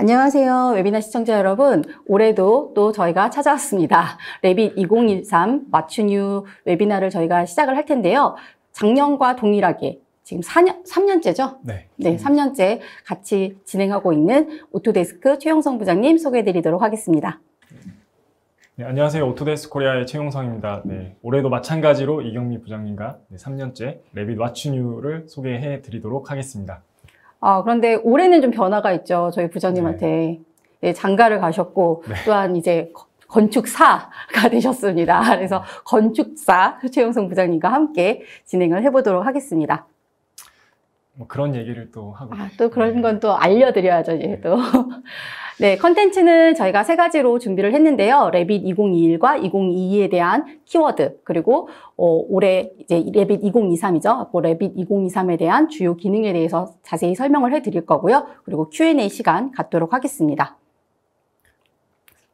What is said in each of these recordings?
안녕하세요. 웨비나 시청자 여러분. 올해도 또 저희가 찾아왔습니다. 레빗 2023맞춘유 웨비나를 저희가 시작을 할 텐데요. 작년과 동일하게 지금 4년, 3년째죠? 네. 네, 3년째 같이 진행하고 있는 오토데스크 최용성 부장님 소개해 드리도록 하겠습니다. 네, 안녕하세요. 오토데스크 코리아의 최용성입니다. 네, 올해도 마찬가지로 이경미 부장님과 3년째 레빗 맞춤유를 소개해 드리도록 하겠습니다. 어, 그런데 올해는 좀 변화가 있죠. 저희 부장님한테 네. 네, 장가를 가셨고 네. 또한 이제 건축사가 되셨습니다. 그래서 음. 건축사 최영성 부장님과 함께 진행을 해보도록 하겠습니다. 뭐 그런 얘기를 또 하고. 아, 또 그런 네. 건또 알려드려야죠, 얘도. 네. 네, 컨텐츠는 저희가 세 가지로 준비를 했는데요. 레빗 2021과 2022에 대한 키워드, 그리고 어, 올해 이제 레빗 2023이죠. 뭐 레빗 2023에 대한 주요 기능에 대해서 자세히 설명을 해드릴 거고요. 그리고 Q&A 시간 갖도록 하겠습니다.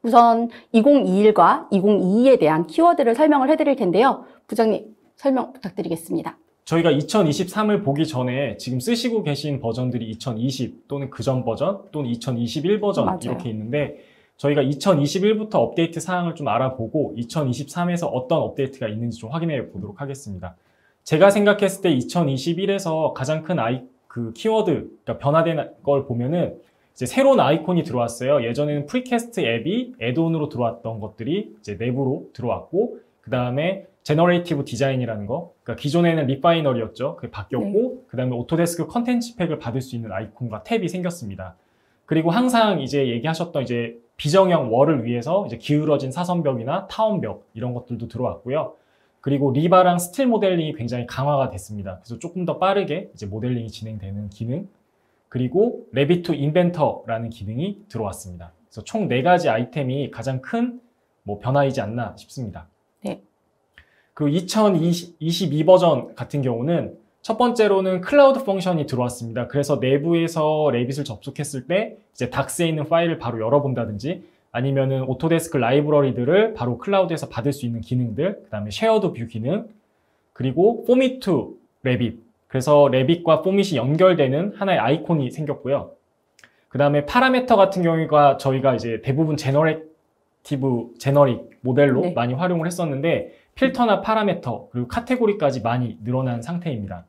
우선 2021과 2022에 대한 키워드를 설명을 해드릴 텐데요. 부장님, 설명 부탁드리겠습니다. 저희가 2023을 보기 전에 지금 쓰시고 계신 버전들이 2020 또는 그전 버전 또는 2021 버전 맞아요. 이렇게 있는데 저희가 2021부터 업데이트 사항을 좀 알아보고 2023에서 어떤 업데이트가 있는지 좀 확인해 보도록 하겠습니다. 제가 생각했을 때 2021에서 가장 큰 아이 그 키워드 그러니까 변화된 걸 보면은 이제 새로운 아이콘이 들어왔어요. 예전에는 프리캐스트 앱이 애드온으로 들어왔던 것들이 이제 내부로 들어왔고 그 다음에 제너레이티브 디자인이라는 거 그러니까 기존에는 리파이너리였죠. 그게 바뀌었고 네. 그다음에 오토데스크 컨텐츠 팩을 받을 수 있는 아이콘과 탭이 생겼습니다. 그리고 항상 이제 얘기하셨던 이제 비정형 월을 위해서 이제 기울어진 사선벽이나 타원벽 이런 것들도 들어왔고요. 그리고 리바랑 스틸 모델링이 굉장히 강화가 됐습니다. 그래서 조금 더 빠르게 이제 모델링이 진행되는 기능 그리고 레비투 인벤터라는 기능이 들어왔습니다. 그래서 총 네 가지 아이템이 가장 큰 뭐 변화이지 않나 싶습니다. 그2022 버전 같은 경우는 첫 번째로는 클라우드 펑션이 들어왔습니다. 그래서 내부에서 레빗을 접속했을 때 이제 닥스에 있는 파일을 바로 열어본다든지 아니면은 오토데스크 라이브러리들을 바로 클라우드에서 받을 수 있는 기능들, 그 다음에 쉐어드 뷰 기능, 그리고 포미투 레빗. 그래서 레빗과 포밋이 연결되는 하나의 아이콘이 생겼고요. 그 다음에 파라메터 같은 경우가 저희가 이제 대부분 제너레티브, 제너릭 모델로 네. 많이 활용을 했었는데 필터나 파라메터 그리고 카테고리까지 많이 늘어난 상태입니다.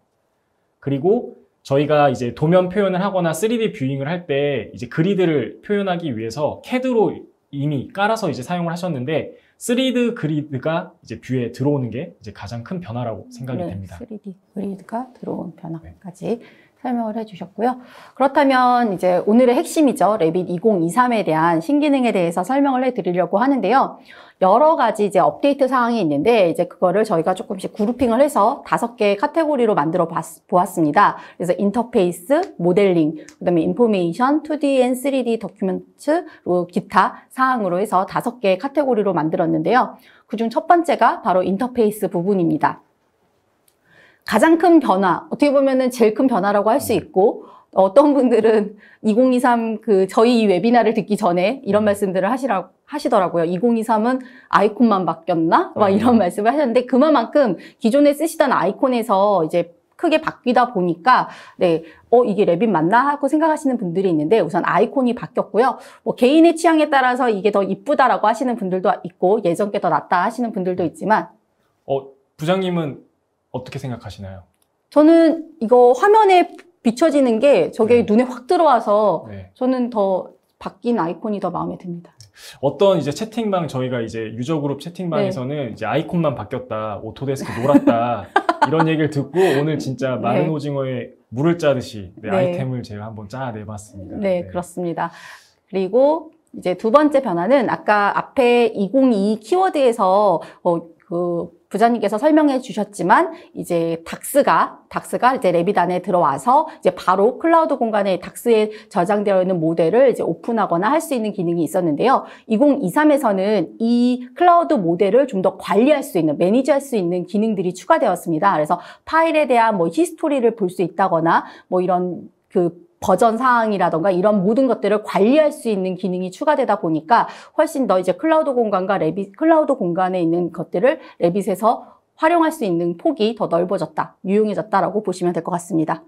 그리고 저희가 이제 도면 표현을 하거나 3D 뷰잉을 할 때 이제 그리드를 표현하기 위해서 CAD로 이미 깔아서 이제 사용을 하셨는데 3D 그리드가 이제 뷰에 들어오는 게 이제 가장 큰 변화라고 생각이 네, 됩니다. 3D 그리드가 들어온 변화까지 네. 설명을 해주셨고요. 그렇다면 이제 오늘의 핵심이죠. 레빗 2023에 대한 신기능에 대해서 설명을 해드리려고 하는데요. 여러 가지 이제 업데이트 사항이 있는데 이제 그거를 저희가 조금씩 그룹핑을 해서 다섯 개의 카테고리로 만들어 보았습니다. 그래서 인터페이스, 모델링, 그다음에 인포메이션, 2D and 3D 도큐멘트, 그리고 기타 사항으로 해서 다섯 개의 카테고리로 만들었는데요. 그 중 첫 번째가 바로 인터페이스 부분입니다. 가장 큰 변화, 어떻게 보면은 제일 큰 변화라고 할수 네. 있고, 어떤 분들은 2023 그 저희 이 웨비나를 듣기 전에 이런 음. 말씀들을 하시라 하시더라고요. 2023은 아이콘만 바뀌었나? 막 어. 이런 말씀을 하셨는데 그만큼 기존에 쓰시던 아이콘에서 이제 크게 바뀌다 보니까 네, 어 이게 랩인 맞나 하고 생각하시는 분들이 있는데 우선 아이콘이 바뀌었고요. 뭐 개인의 취향에 따라서 이게 더 이쁘다라고 하시는 분들도 있고 예전 게 더 낫다 하시는 분들도 있지만 어 부장님은 어떻게 생각하시나요? 저는 이거 화면에 비춰지는 게 저게 네. 눈에 확 들어와서 네. 저는 더 바뀐 아이콘이 더 마음에 듭니다. 어떤 이제 채팅방 저희가 이제 유저 그룹 채팅방에서는 네. 이제 아이콘만 바뀌었다, 오토데스크 놀았다 이런 얘기를 듣고 오늘 진짜 네. 마른 오징어에 물을 짜듯이 네, 네. 아이템을 제가 한번 짜내봤습니다. 네, 그렇습니다. 그리고 이제 두 번째 변화는 아까 앞에 2022 키워드에서 어, 그 부장님께서 설명해 주셨지만 이제 닥스가 닥스가 이제 레빗안에 들어와서 이제 바로 클라우드 공간에 닥스에 저장되어 있는 모델을 이제 오픈하거나 할 수 있는 기능이 있었는데요. 2023에서는 이 클라우드 모델을 좀 더 관리할 수 있는 매니지할 수 있는 기능들이 추가되었습니다. 그래서 파일에 대한 뭐 히스토리를 볼 수 있다거나 뭐 이런 그 버전 사항이라던가 이런 모든 것들을 관리할 수 있는 기능이 추가되다 보니까 훨씬 더 이제 클라우드 공간과 레빗, 클라우드 공간에 있는 것들을 레빗에서 활용할 수 있는 폭이 더 넓어졌다, 유용해졌다라고 보시면 될 것 같습니다.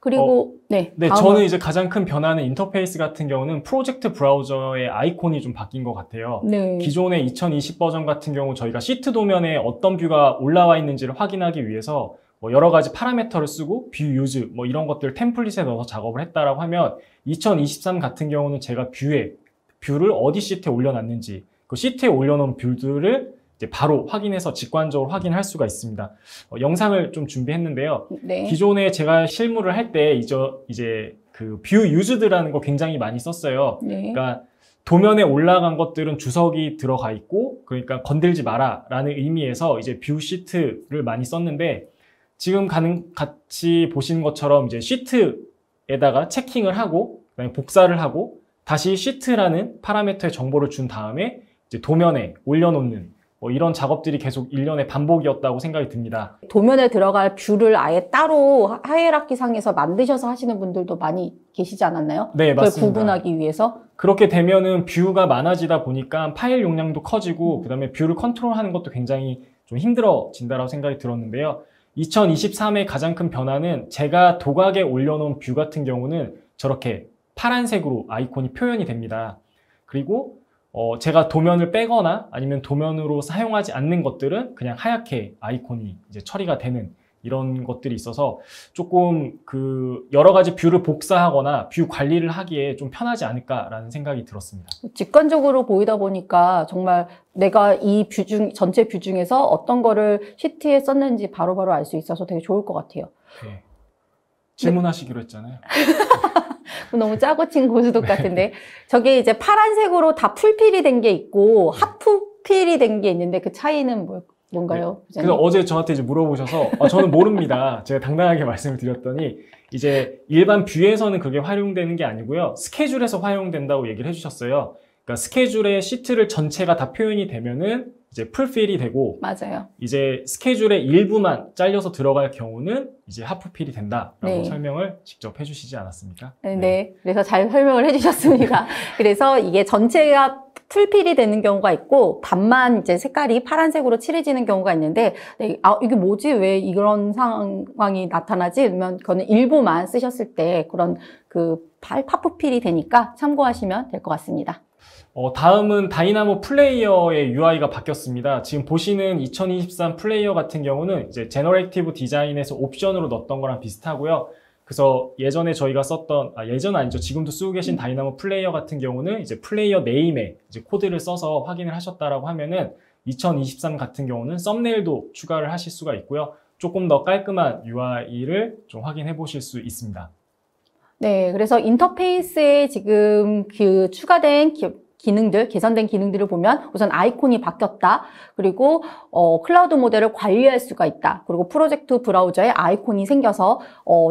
그리고 어, 네. 네, 저는 이제 가장 큰 변화는 인터페이스 같은 경우는 프로젝트 브라우저의 아이콘이 좀 바뀐 것 같아요. 네. 기존의 2020 버전 같은 경우 저희가 시트 도면에 어떤 뷰가 올라와 있는지를 확인하기 위해서 뭐 여러 가지 파라메터를 쓰고 뷰 유즈 뭐 이런 것들 템플릿에 넣어서 작업을 했다라고 하면 2023 같은 경우는 제가 뷰에 뷰를 어디 시트에 올려놨는지 그 시트에 올려놓은 뷰들을 바로 확인해서 직관적으로 확인할 수가 있습니다. 어, 영상을 좀 준비했는데요. 네. 기존에 제가 실무를 할 때 이제 이제 그 그뷰 유즈드라는 거 굉장히 많이 썼어요. 네. 그러니까 도면에 올라간 것들은 주석이 들어가 있고 그러니까 건들지 마라라는 의미에서 이제 뷰 시트를 많이 썼는데 지금 가는, 같이 보신 것처럼 이제 시트에다가 체킹을 하고 그다음에 복사를 하고 다시 시트라는 파라메터의 정보를 준 다음에 이제 도면에 올려놓는 뭐 이런 작업들이 계속 일련의 반복이었다고 생각이 듭니다. 도면에 들어갈 뷰를 아예 따로 하이라키상에서 만드셔서 하시는 분들도 많이 계시지 않았나요? 네, 그걸 맞습니다. 구분하기 위해서? 그렇게 되면은 뷰가 많아지다 보니까 파일 용량도 커지고 그다음에 뷰를 컨트롤하는 것도 굉장히 좀 힘들어진다라고 생각이 들었는데요. 2023의 가장 큰 변화는 제가 도각에 올려놓은 뷰 같은 경우는 저렇게 파란색으로 아이콘이 표현이 됩니다. 그리고 어 제가 도면을 빼거나 아니면 도면으로 사용하지 않는 것들은 그냥 하얗게 아이콘이 이제 처리가 되는 이런 것들이 있어서 조금 그 여러 가지 뷰를 복사하거나 뷰 관리를 하기에 좀 편하지 않을까라는 생각이 들었습니다. 직관적으로 보이다 보니까 정말 내가 이 뷰 중, 전체 뷰 중에서 어떤 거를 시트에 썼는지 바로바로 알 수 있어서 되게 좋을 것 같아요. 네. 질문하시기로 했잖아요. 너무 짜고 친 고수독 네. 같은데. 저게 이제 파란색으로 다 풀필이 된 게 있고 핫풀필이 네. 된게 있는데 그 차이는 뭘까요? 뭐 뭔가요? 네. 그래서 어제 저한테 이제 물어보셔서 아, 저는 모릅니다. 제가 당당하게 말씀을 드렸더니 이제 일반 뷰에서는 그게 활용되는 게 아니고요. 스케줄에서 활용된다고 얘기를 해주셨어요. 그러니까 스케줄의 시트를 전체가 다 표현이 되면은 이제 풀필이 되고 맞아요. 이제 스케줄의 일부만 잘려서 들어갈 경우는 이제 하프필이 된다라고 네. 설명을 직접 해주시지 않았습니까? 네, 네. 네. 그래서 잘 설명을 해주셨습니다. 그래서 이게 전체가 풀필이 되는 경우가 있고 반만 이제 색깔이 파란색으로 칠해지는 경우가 있는데 네, 아 이게 뭐지 왜 이런 상황이 나타나지? 그러면 그거는 일부만 쓰셨을 때 그런 그 파프필이 되니까 참고하시면 될 것 같습니다. 어, 다음은 다이나모 플레이어의 UI가 바뀌었습니다. 지금 보시는 2023 플레이어 같은 경우는 이제 제너렉티브 디자인에서 옵션으로 넣었던 거랑 비슷하고요. 그래서 예전에 저희가 썼던 아, 예전 아니죠 지금도 쓰고 계신 다이나모 플레이어 같은 경우는 이제 플레이어 네임에 이제 코드를 써서 확인을 하셨다라고 하면은 2023 같은 경우는 썸네일도 추가를 하실 수가 있고요 조금 더 깔끔한 UI를 좀 확인해 보실 수 있습니다. 네, 그래서 인터페이스에 지금 그 추가된 기, 기능들, 개선된 기능들을 보면 우선 아이콘이 바뀌었다. 그리고 어, 클라우드 모델을 관리할 수가 있다. 그리고 프로젝트 브라우저에 아이콘이 생겨서 어,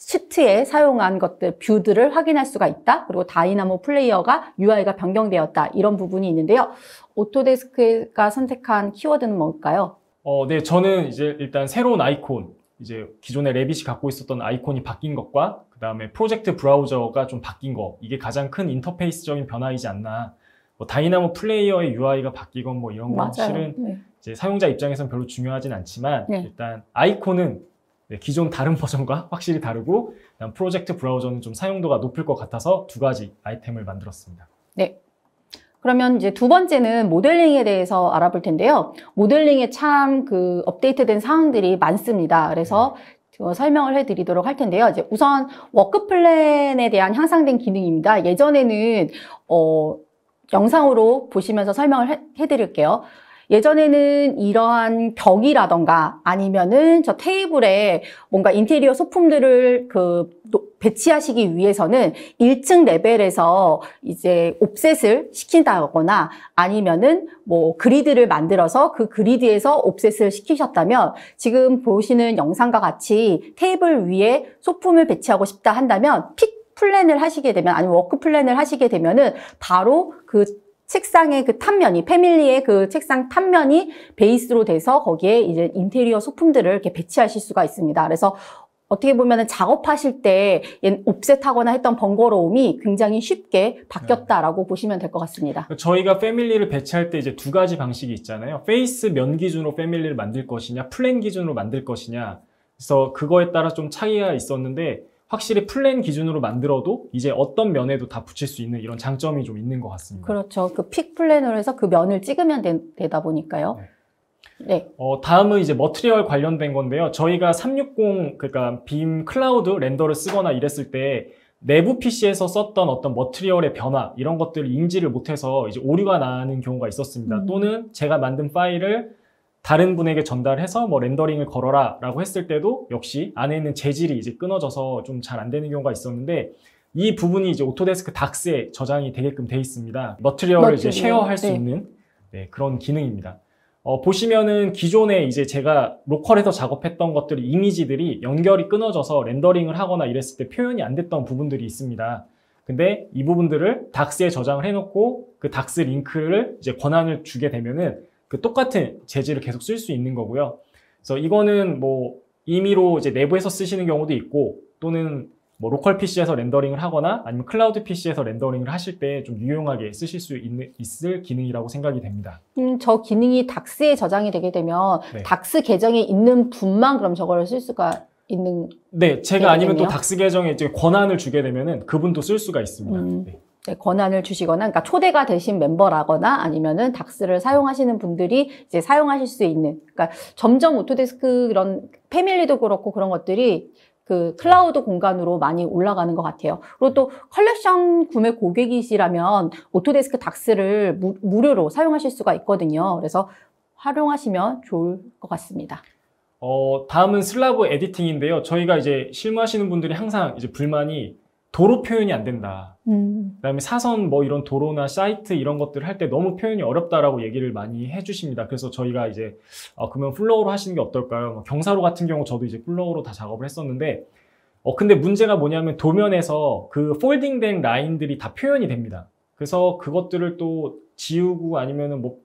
시트에 사용한 것들, 뷰들을 확인할 수가 있다. 그리고 다이나모 플레이어가 UI가 변경되었다. 이런 부분이 있는데요. 오토데스크가 선택한 키워드는 뭘까요? 어, 네, 저는 이제 일단 새로운 아이콘, 이제 기존의 레빗이 갖고 있었던 아이콘이 바뀐 것과 그 다음에 프로젝트 브라우저가 좀 바뀐 거 이게 가장 큰 인터페이스적인 변화이지 않나 뭐 다이나모 플레이어의 UI가 바뀌건 뭐 이런 건맞 실은 네. 이제 사용자 입장에선 별로 중요하진 않지만 네. 일단 아이콘은 네, 기존 다른 버전과 확실히 다르고 프로젝트 브라우저는 좀 사용도가 높을 것 같아서 두 가지 아이템을 만들었습니다. 네. 그러면 이제 두 번째는 모델링에 대해서 알아볼 텐데요. 모델링에 참 그 업데이트된 사항들이 많습니다. 그래서 네. 어, 설명을 해드리도록 할 텐데요. 이제 우선 워크플랜에 대한 향상된 기능입니다. 예전에는 어, 영상으로 보시면서 설명을 해, 해드릴게요. 예전에는 이러한 벽이라던가 아니면은 저 테이블에 뭔가 인테리어 소품들을 그 배치하시기 위해서는 1층 레벨에서 이제 옵셋을 시킨다거나 아니면은 뭐 그리드를 만들어서 그 그리드에서 옵셋을 시키셨다면 지금 보시는 영상과 같이 테이블 위에 소품을 배치하고 싶다 한다면 픽 플랜을 하시게 되면 아니면 워크 플랜을 하시게 되면은 바로 그 책상의 그 탄면이 패밀리의 그 책상 탄면이 베이스로 돼서 거기에 이제 인테리어 소품들을 이렇게 배치하실 수가 있습니다. 그래서 어떻게 보면 작업하실 때 옵셋하거나 했던 번거로움이 굉장히 쉽게 바뀌었다라고 네. 보시면 될 것 같습니다. 저희가 패밀리를 배치할 때 이제 두 가지 방식이 있잖아요. 페이스 면 기준으로 패밀리를 만들 것이냐, 플랜 기준으로 만들 것이냐. 그래서 그거에 따라 좀 차이가 있었는데 확실히 플랜 기준으로 만들어도 이제 어떤 면에도 다 붙일 수 있는 이런 장점이 좀 있는 것 같습니다. 그렇죠. 그 픽 플랜으로 해서 그 면을 찍으면 되, 다 보니까요. 네. 네. 어, 다음은 이제 머트리얼 관련된 건데요. 저희가 360, 그러니까 빔 클라우드 렌더를 쓰거나 이랬을 때 내부 PC에서 썼던 어떤 머트리얼의 변화 이런 것들을 인지를 못해서 이제 오류가 나는 경우가 있었습니다. 음. 또는 제가 만든 파일을 다른 분에게 전달해서 뭐 렌더링을 걸어라 라고 했을 때도 역시 안에 있는 재질이 이제 끊어져서 좀 잘 안 되는 경우가 있었는데 이 부분이 이제 오토데스크 닥스에 저장이 되게끔 돼 있습니다. 머트리얼을 이제 쉐어할 수 네. 있는 네, 그런 기능입니다. 어, 보시면은 기존에 이제 제가 로컬에서 작업했던 것들이 이미지들이 연결이 끊어져서 렌더링을 하거나 이랬을 때 표현이 안 됐던 부분들이 있습니다. 근데 이 부분들을 닥스에 저장을 해놓고 그 닥스 링크를 이제 권한을 주게 되면은 그 똑같은 재질을 계속 쓸 수 있는 거고요. 그래서 이거는 뭐 임의로 이제 내부에서 쓰시는 경우도 있고 또는 뭐 로컬 PC에서 렌더링을 하거나 아니면 클라우드 PC에서 렌더링을 하실 때 좀 유용하게 쓰실 수있 있을 기능이라고 생각이 됩니다. 음, 저 기능이 닥스에 저장이 되게 되면 네. 닥스 계정에 있는 분만 그럼 저걸 쓸 수가 있는 네, 제가 아니면 또 닥스 계정에 이제 권한을 주게 되면은 그분도 쓸 수가 있습니다. 음. 네. 권한을 주시거나 그러니까 초대가 되신 멤버라거나 아니면은 닥스를 사용하시는 분들이 이제 사용하실 수 있는 그러니까 점점 오토데스크 그런 패밀리도 그렇고 그런 것들이 그 클라우드 공간으로 많이 올라가는 것 같아요. 그리고 또 컬렉션 구매 고객이시라면 오토데스크 닥스를 무, 무료로 사용하실 수가 있거든요. 그래서 활용하시면 좋을 것 같습니다. 어, 다음은 슬라브 에디팅인데요. 저희가 이제 실무하시는 분들이 항상 이제 불만이 도로 표현이 안 된다. 음. 그다음에 사선 뭐 이런 도로나 사이트 이런 것들 을할 때 너무 표현이 어렵다라고 얘기를 많이 해주십니다. 그래서 저희가 이제 어, 그러면 플로우로 하시는 게 어떨까요? 뭐 경사로 같은 경우 저도 이제 플로우로 다 작업을 했었는데 어 근데 문제가 뭐냐면 도면에서 그 폴딩된 라인들이 다 표현이 됩니다. 그래서 그것들을 또 지우고 아니면은 뭐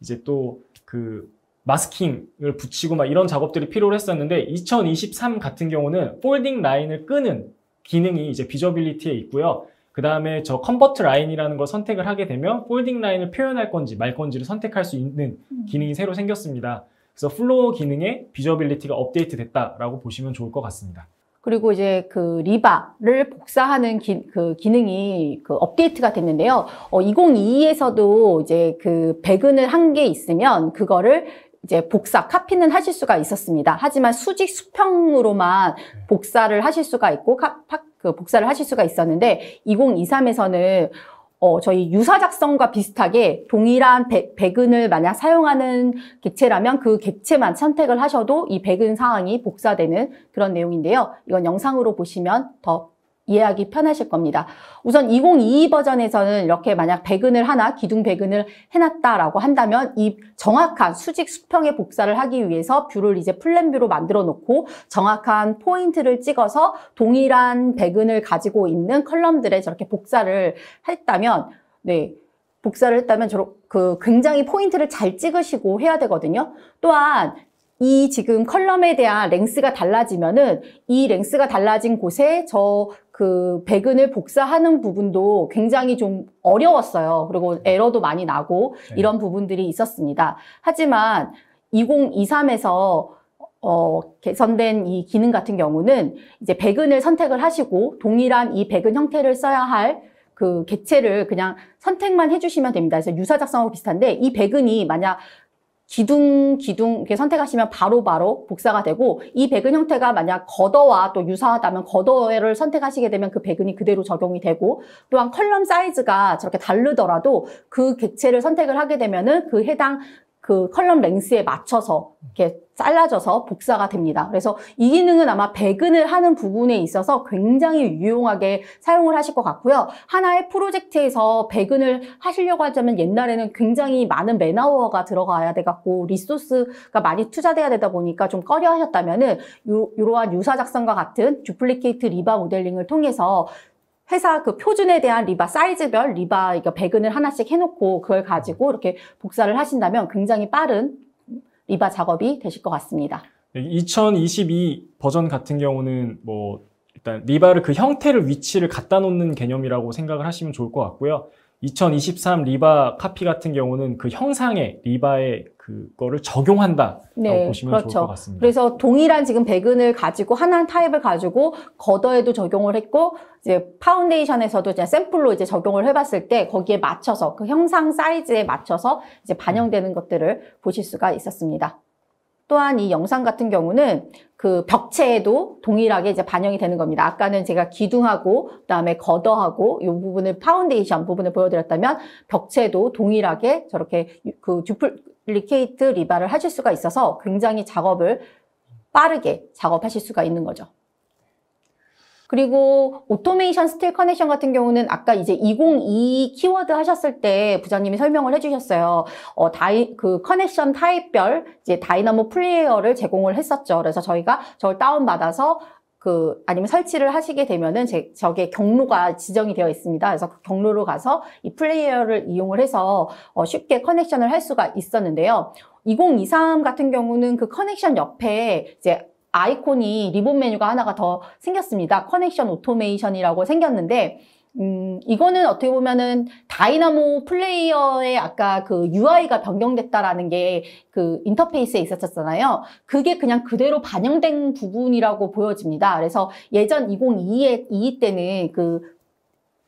이제 또 그 마스킹을 붙이고 막 이런 작업들이 필요로 했었는데 2023 같은 경우는 폴딩 라인을 끄는 기능이 이제 비저빌리티에 있고요. 그 다음에 저 컨버트 라인이라는 걸 선택을 하게 되면 폴딩 라인을 표현할 건지 말 건지를 선택할 수 있는 음. 기능이 새로 생겼습니다. 그래서 플로우 기능에 비저빌리티가 업데이트 됐다라고 보시면 좋을 것 같습니다. 그리고 이제 그 리바를 복사하는 기, 그 기능이 그 업데이트가 됐는데요. 어, 2022에서도 이제 그 배근을 한 게 있으면 그거를 이제 복사, 카피는 하실 수가 있었습니다. 하지만 수직 수평으로만 네. 복사를 하실 수가 있고 카, 파, 그 복사를 하실 수가 있었는데 2023에서는 어, 저희 유사 작성과 비슷하게 동일한 배, 배근을 만약 사용하는 객체라면 그 객체만 선택을 하셔도 이 배근 사항이 복사되는 그런 내용인데요. 이건 영상으로 보시면 더 이해하기 편하실 겁니다. 우선 2022 버전에서는 이렇게 만약 배근을 하나, 기둥 배근을 해놨다라고 한다면 이 정확한 수직 수평의 복사를 하기 위해서 뷰를 이제 플랜뷰로 만들어 놓고 정확한 포인트를 찍어서 동일한 배근을 가지고 있는 컬럼들에 저렇게 복사를 했다면 네, 복사를 했다면 저렇그 굉장히 포인트를 잘 찍으시고 해야 되거든요. 또한 이 지금 컬럼에 대한 랭스가 달라지면은 이 랭스가 달라진 곳에 저그 배근을 복사하는 부분도 굉장히 좀 어려웠어요. 그리고 네. 에러도 많이 나고 네. 이런 부분들이 있었습니다. 하지만 2023에서 어, 개선된 이 기능 같은 경우는 이제 배근을 선택을 하시고 동일한 이 배근 형태를 써야 할 그개체를 그냥 선택만 해주시면 됩니다. 그래서 유사 작성하고 비슷한데 이 배근이 만약 기둥 기둥 이렇게 선택하시면 바로바로 바로 복사가 되고 이 배근 형태가 만약 거어와또 유사하다면 거어를 선택하시게 되면 그 배근이 그대로 적용이 되고 또한 컬럼 사이즈가 저렇게 다르더라도 그 객체를 선택을 하게 되면은 그 해당 그 컬럼 랭스에 맞춰서 이렇게 잘라져서 복사가 됩니다. 그래서 이 기능은 아마 배근을 하는 부분에 있어서 굉장히 유용하게 사용을 하실 것 같고요. 하나의 프로젝트에서 배근을 하시려고 하자면 옛날에는 굉장히 많은 맨아워가 들어가야 돼갖고 리소스가 많이 투자돼야 되다 보니까 좀 꺼려 하셨다면은 요, 이러한 유사 작성과 같은 듀플리케이트 리바 모델링을 통해서 회사 그 표준에 대한 리바 사이즈별 리바 그러 그러니까 배근을 하나씩 해놓고 그걸 가지고 음. 이렇게 복사를 하신다면 굉장히 빠른 리바 작업이 되실 것 같습니다. 2022 버전 같은 경우는 뭐 일단 리바를 그 형태를 위치를 갖다 놓는 개념이라고 생각을 하시면 좋을 것 같고요. 2023 리바 카피 같은 경우는 그형상의 리바의 그거를 적용한다 네, 보시면 그렇죠. 좋을 것 그렇죠. 같습니다. 그래서 동일한 지금 배근을 가지고 하나 타입을 가지고 걷어에도 적용을 했고 이제 파운데이션에서도 그냥 샘플로 이제 적용을 해봤을 때 거기에 맞춰서 그 형상 사이즈에 맞춰서 이제 반영되는 것들을 보실 수가 있었습니다. 또한 이 영상 같은 경우는 그 벽체에도 동일하게 이제 반영이 되는 겁니다. 아까는 제가 기둥하고 그다음에 거더하고 이 부분을 파운데이션 부분을 보여드렸다면 벽체도 동일하게 저렇게 그 듀플리케이트 리바를 하실 수가 있어서 굉장히 작업을 빠르게 작업하실 수가 있는 거죠. 그리고 오토메이션 스틸 커넥션 같은 경우는 아까 이제 202 키워드 하셨을 때 부장님이 설명을 해주셨어요. 어, 다이, 그 커넥션 타입별 이제 다이나모 플레이어를 제공을 했었죠. 그래서 저희가 저걸 다운받아서 그 아니면 설치를 하시게 되면은 제, 저게 경로가 지정이 되어 있습니다. 그래서 그 경로로 가서 이 플레이어를 이용을 해서 어, 쉽게 커넥션을 할 수가 있었는데요. 2023 같은 경우는 그 커넥션 옆에 이제 아이콘이 리본 메뉴가 하나가 더 생겼습니다. 커넥션 오토메이션이라고 생겼는데 음, 이거는 어떻게 보면은 다이나모 플레이어의 아까 그 UI가 변경됐다라는 게 그 인터페이스에 있었잖아요. 그게 그냥 그대로 반영된 부분이라고 보여집니다. 그래서 예전 2 0 2 2 때는 그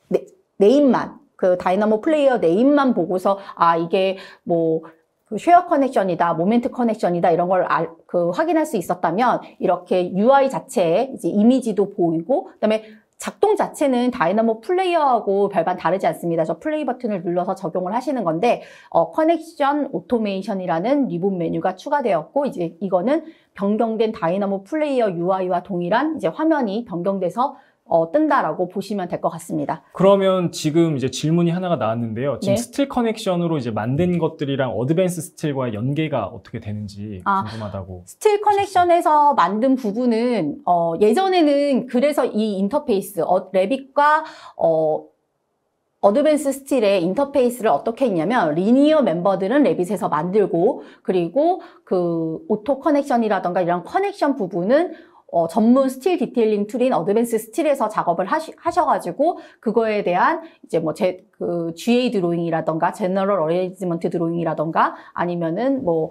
네, 네임만 그 다이나모 플레이어 네임만 보고서 아 이게 뭐그 쉐어 커넥션이다, 모멘트 커넥션이다 이런 걸 알, 그 확인할 수 있었다면 이렇게 UI 자체에 이제 이미지도 보이고 그다음에 작동 자체는 다이나모 플레이어하고 별반 다르지 않습니다. 저 플레이 버튼을 눌러서 적용을 하시는 건데 어, 커넥션 오토메이션이라는 리본 메뉴가 추가되었고 이제 이거는 변경된 다이나모 플레이어 UI와 동일한 이제 화면이 변경돼서 어, 뜬다라고 보시면 될 것 같습니다. 그러면 지금 이제 질문이 하나가 나왔는데요. 지금 네. 스틸 커넥션으로 이제 만든 것들이랑 어드밴스 스틸과의 연계가 어떻게 되는지 아, 궁금하다고. 스틸 커넥션에서 만든 부분은 어, 예전에는 그래서 이 인터페이스 어, 레빗과 어, 어드밴스 스틸의 인터페이스를 어떻게 했냐면 리니어 멤버들은 레빗에서 만들고 그리고 그 오토 커넥션이라던가 이런 커넥션 부분은 어, 전문 스틸 디테일링 툴인 어드밴스 스틸에서 작업을 하시, 하셔가지고 그거에 대한 이제 뭐 제 그 GA 드로잉이라던가 제너럴 어레인지먼트 드로잉이라던가 아니면은 뭐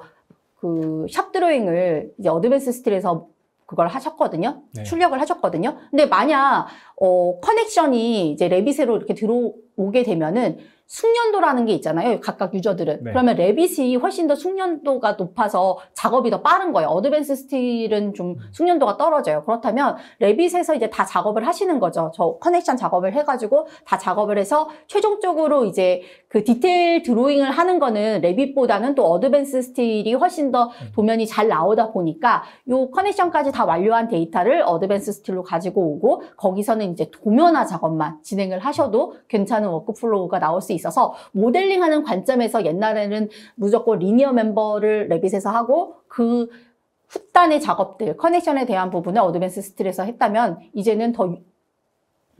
그 샵 드로잉을 이제 어드밴스 스틸에서 그걸 하셨거든요. 네. 출력을 하셨거든요. 근데 만약 어 커넥션이 이제 레빗으로 이렇게 들어오게 되면은 숙련도라는 게 있잖아요. 각각 유저들은. 네. 그러면 레빗이 훨씬 더 숙련도가 높아서 작업이 더 빠른 거예요. 어드밴스 스틸은 좀 음. 숙련도가 떨어져요. 그렇다면 레빗에서 이제 다 작업을 하시는 거죠. 저 커넥션 작업을 해가지고 다 작업을 해서 최종적으로 이제 그 디테일 드로잉을 하는 거는 레빗보다는 또 어드밴스 스틸이 훨씬 더 음. 도면이 잘 나오다 보니까 요 커넥션까지 다 완료한 데이터를 어드밴스 스틸로 가지고 오고 거기서는 이제 도면화 작업만 진행을 하셔도 괜찮은 워크플로우가 나올 수 있어서 모델링하는 관점에서 옛날에는 무조건 리니어 멤버를 레빗에서 하고 그 후단의 작업들, 커넥션에 대한 부분을 어드밴스 스틸에서 했다면 이제는 더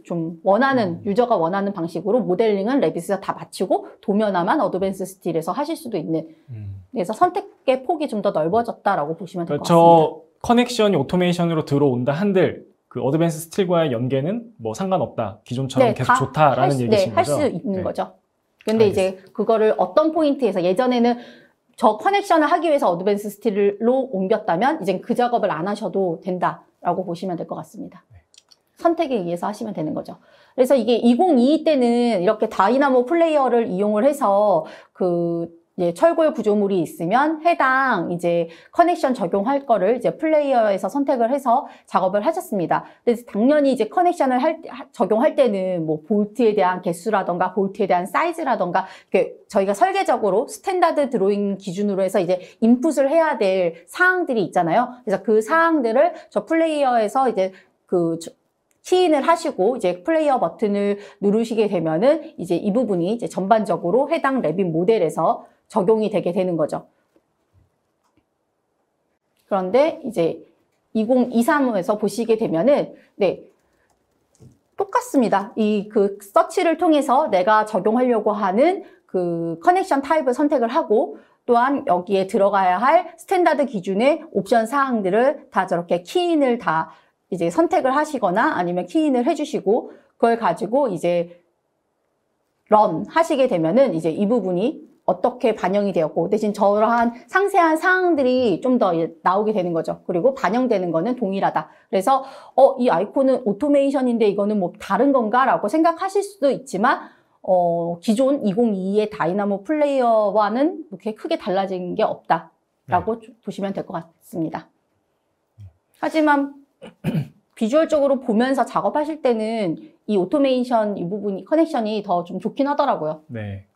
좀 원하는 음. 유저가 원하는 방식으로 모델링은 레빗에서 다 마치고 도면화만 어드밴스 스틸에서 하실 수도 있는 음. 그래서 선택의 폭이 좀 더 넓어졌다라고 보시면 될것 그렇죠. 같습니다. 커넥션이 오토메이션으로 들어온다 한들 그 어드밴스 스틸과의 연계는 뭐 상관없다 기존처럼 네, 계속 좋다라는 네, 얘기신 네, 거죠? 할수 있는 네. 거죠. 근데 알겠습니다. 이제 그거를 어떤 포인트에서 예전에는 저 커넥션을 하기 위해서 어드밴스 스틸로 옮겼다면 이젠 그 작업을 안 하셔도 된다라고 보시면 될 것 같습니다. 네. 선택에 의해서 하시면 되는 거죠. 그래서 이게 2022 때는 이렇게 다이나모 플레이어를 이용을 해서 그 예, 철골 구조물이 있으면 해당 이제 커넥션 적용할 거를 이제 플레이어에서 선택을 해서 작업을 하셨습니다. 근데 당연히 이제 커넥션을 할, 적용할 때는 뭐 볼트에 대한 개수라던가 볼트에 대한 사이즈라던가 저희가 설계적으로 스탠다드 드로잉 기준으로 해서 이제 인풋을 해야 될 사항들이 있잖아요. 그래서 그 사항들을 저 플레이어에서 이제 그 키인을 하시고 이제 플레이어 버튼을 누르시게 되면은 이제 이 부분이 이제 전반적으로 해당 레빗 모델에서 적용이 되게 되는 거죠. 그런데 이제 2023에서 보시게 되면은 네. 똑같습니다. 이 그 서치를 통해서 내가 적용하려고 하는 그 커넥션 타입을 선택을 하고 또한 여기에 들어가야 할 스탠다드 기준의 옵션 사항들을 다 저렇게 키인을 다 이제 선택을 하시거나 아니면 키인을 해주시고 그걸 가지고 이제 런 하시게 되면은 이제 이 부분이 어떻게 반영이 되었고 대신 저러한 상세한 사항들이 좀 더 나오게 되는 거죠. 그리고 반영되는 거는 동일하다. 그래서 어, 이 아이콘은 오토메이션인데 이거는 뭐 다른 건가라고 생각하실 수도 있지만 어, 기존 2022의 다이나모 플레이어와는 그렇게 크게 달라진 게 없다라고 네. 보시면 될 것 같습니다. 하지만 비주얼적으로 보면서 작업하실 때는 이 오토메이션 이 부분 이 커넥션이 더 좀 좋긴 하더라고요. 네.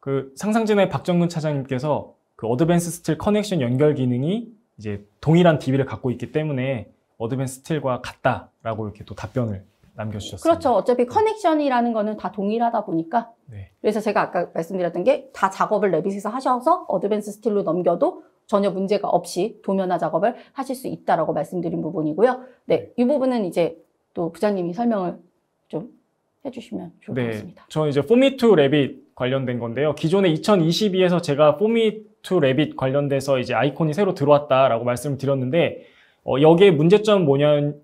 그 상상진의 박정근 차장님께서 그 어드밴스 스틸 커넥션 연결 기능이 이제 동일한 DB를 갖고 있기 때문에 어드밴스 스틸과 같다라고 이렇게 또 답변을 남겨주셨습니다. 그렇죠. 어차피 커넥션이라는 거는 다 동일하다 보니까 네. 그래서 제가 아까 말씀드렸던 게 다 작업을 레빗에서 하셔서 어드밴스 스틸로 넘겨도 전혀 문제가 없이 도면화 작업을 하실 수 있다라고 말씀드린 부분이고요. 네, 네. 이 부분은 이제 또 부장님이 설명을 좀 해주시면 좋을 네. 습니다 저는 이제 포미투 레빗 관련된 건데요. 기존에 2022에서 제가 포미투 레빗 관련돼서 이제 아이콘이 새로 들어왔다라고 말씀을 드렸는데 어, 여기에 문제점 뭐냐면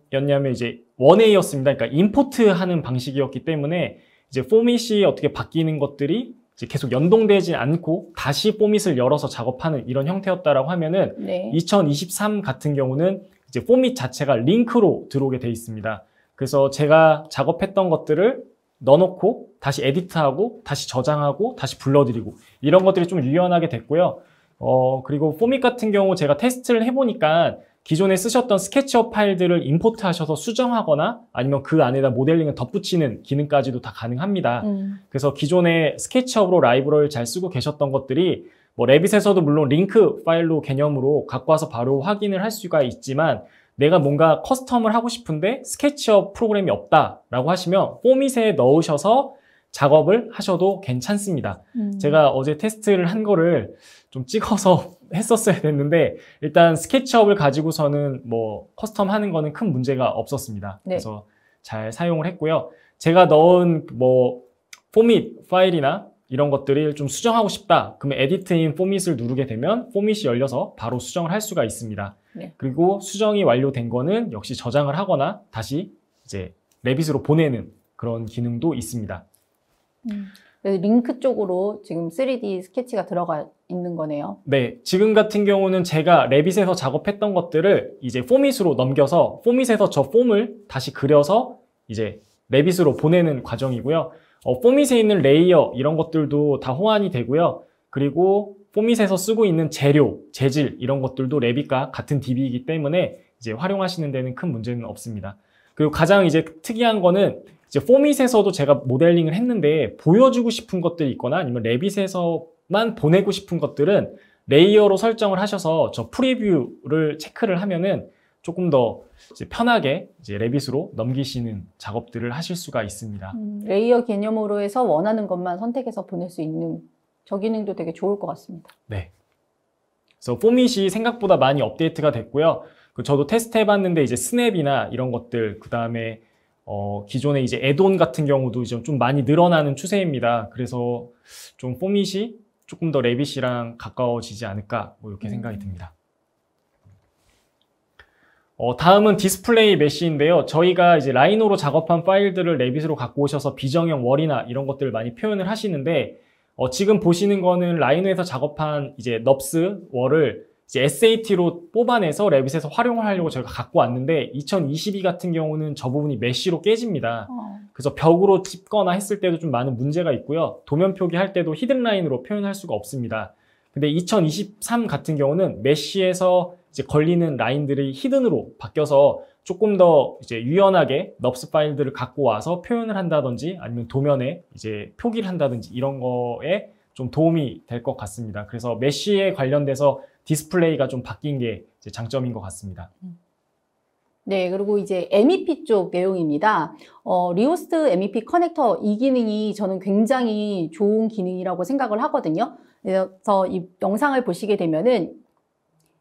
이제 원웨이였습니다. 그러니까 임포트하는 방식이었기 때문에 이제 포밋이 어떻게 바뀌는 것들이 계속 연동되지 않고 다시 포밋을 열어서 작업하는 이런 형태였다라고 하면은 네. 2023 같은 경우는 이제 포밋 자체가 링크로 들어오게 돼 있습니다. 그래서 제가 작업했던 것들을 넣어놓고 다시 에디트하고 다시 저장하고 다시 불러드리고 이런 것들이 좀 유연하게 됐고요. 어, 그리고 포밋 같은 경우 제가 테스트를 해보니까 기존에 쓰셨던 스케치업 파일들을 임포트 하셔서 수정하거나 아니면 그 안에다 모델링을 덧붙이는 기능까지도 다 가능합니다. 음. 그래서 기존에 스케치업으로 라이브러리를 잘 쓰고 계셨던 것들이 뭐 레빗에서도 물론 링크 파일로 개념으로 갖고 와서 바로 확인을 할 수가 있지만 내가 뭔가 커스텀을 하고 싶은데 스케치업 프로그램이 없다라고 하시면 포밋에 넣으셔서 작업을 하셔도 괜찮습니다. 음. 제가 어제 테스트를 한 거를 좀 찍어서 했었어야 됐는데 일단 스케치업을 가지고서는 뭐 커스텀 하는 거는 큰 문제가 없었습니다. 네. 그래서 잘 사용을 했고요. 제가 넣은 뭐 포밋 파일이나 이런 것들을 좀 수정하고 싶다. 그러면 에디트인 포밋을 누르게 되면 포밋이 열려서 바로 수정을 할 수가 있습니다. 네. 그리고 수정이 완료된 거는 역시 저장을 하거나 다시 이제 레빗으로 보내는 그런 기능도 있습니다. 음. 그래서 링크 쪽으로 지금 3D 스케치가 들어가 있는 거네요. 네, 지금 같은 경우는 제가 레빗에서 작업했던 것들을 이제 포밋으로 넘겨서 포밋에서 저 폼을 다시 그려서 이제 레빗으로 보내는 과정이고요. 어, 포밋에 있는 레이어 이런 것들도 다 호환이 되고요. 그리고 포밋에서 쓰고 있는 재료, 재질 이런 것들도 레빗과 같은 DB이기 때문에 이제 활용하시는 데는 큰 문제는 없습니다. 그리고 가장 이제 특이한 거는 이제 포밋에서도 제가 모델링을 했는데 보여주고 싶은 것들이 있거나 아니면 레빗에서만 보내고 싶은 것들은 레이어로 설정을 하셔서 저 프리뷰를 체크를 하면은 조금 더 이제 편하게 이제 레빗으로 넘기시는 작업들을 하실 수가 있습니다. 음, 레이어 개념으로 해서 원하는 것만 선택해서 보낼 수 있는 저 기능도 되게 좋을 것 같습니다. 네. 그래서 포밋이 생각보다 많이 업데이트가 됐고요. 그 저도 테스트 해봤는데 이제 스냅이나 이런 것들 그 다음에 어, 기존에 이제 애돈 같은 경우도 이제 좀 많이 늘어나는 추세입니다. 그래서 좀 포밋이 조금 더 레빗이랑 가까워지지 않을까 뭐 이렇게 생각이 음. 듭니다. 어, 다음은 디스플레이 메시인데요. 저희가 이제 라이노로 작업한 파일들을 레빗으로 갖고 오셔서 비정형 월이나 이런 것들을 많이 표현을 하시는데 어, 지금 보시는 거는 라이노에서 작업한 이제 넙스 월을 이제 SAT로 뽑아내서 레빗에서 활용을 하려고 저희가 갖고 왔는데 2022 같은 경우는 저 부분이 메쉬로 깨집니다. 어. 그래서 벽으로 찝거나 했을 때도 좀 많은 문제가 있고요. 도면 표기할 때도 히든 라인으로 표현할 수가 없습니다. 근데 2023 같은 경우는 메쉬에서 이제 걸리는 라인들이 히든으로 바뀌어서 조금 더 이제 유연하게 넙스 파일들을 갖고 와서 표현을 한다든지 아니면 도면에 이제 표기를 한다든지 이런 거에 좀 도움이 될 것 같습니다. 그래서 메쉬에 관련돼서 디스플레이가 좀 바뀐 게 장점인 것 같습니다. 네, 그리고 이제 MEP 쪽 내용입니다. 어, 리오스트 MEP 커넥터 이 기능이 저는 굉장히 좋은 기능이라고 생각을 하거든요. 그래서 이 영상을 보시게 되면은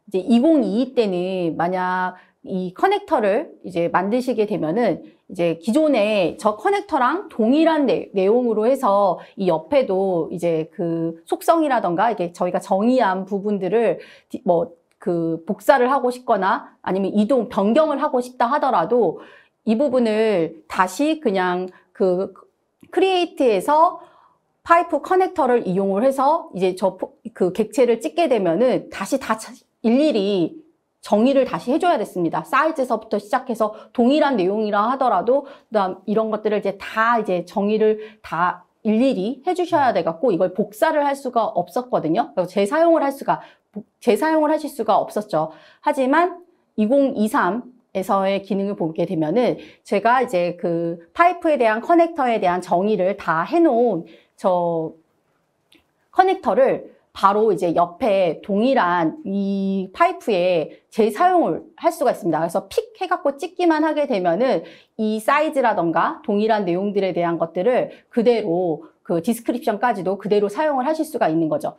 이제 2022 때는 만약 이 커넥터를 이제 만드시게 되면은 이제 기존에저 커넥터랑 동일한 내, 용으로 해서 이 옆에도 이제 그 속성이라던가 이게 저희가 정의한 부분들을 뭐 그 복사를 하고 싶거나 아니면 이동 변경을 하고 싶다 하더라도 이 부분을 다시 그냥 그 크리에이트에서 파이프 커넥터를 이용을 해서 이제 저 그 객체를 찍게 되면은 다시 다 일일이 정의를 다시 해줘야 됐습니다. 사이즈서부터 시작해서 동일한 내용이라 하더라도 그다음 이런 것들을 이제 다 이제 정의를 다 일일이 해주셔야 돼갖고 이걸 복사를 할 수가 없었거든요. 재사용을 할 수가 재사용을 하실 수가 없었죠. 하지만 2023 에서의 기능을 보게 되면은 제가 이제 그 파이프에 대한 커넥터에 대한 정의를 다 해놓은 저 커넥터를 바로 이제 옆에 동일한 이 파이프에 재사용을 할 수가 있습니다. 그래서 픽 해갖고 찍기만 하게 되면은 이 사이즈라던가 동일한 내용들에 대한 것들을 그대로 그 디스크립션까지도 그대로 사용을 하실 수가 있는 거죠.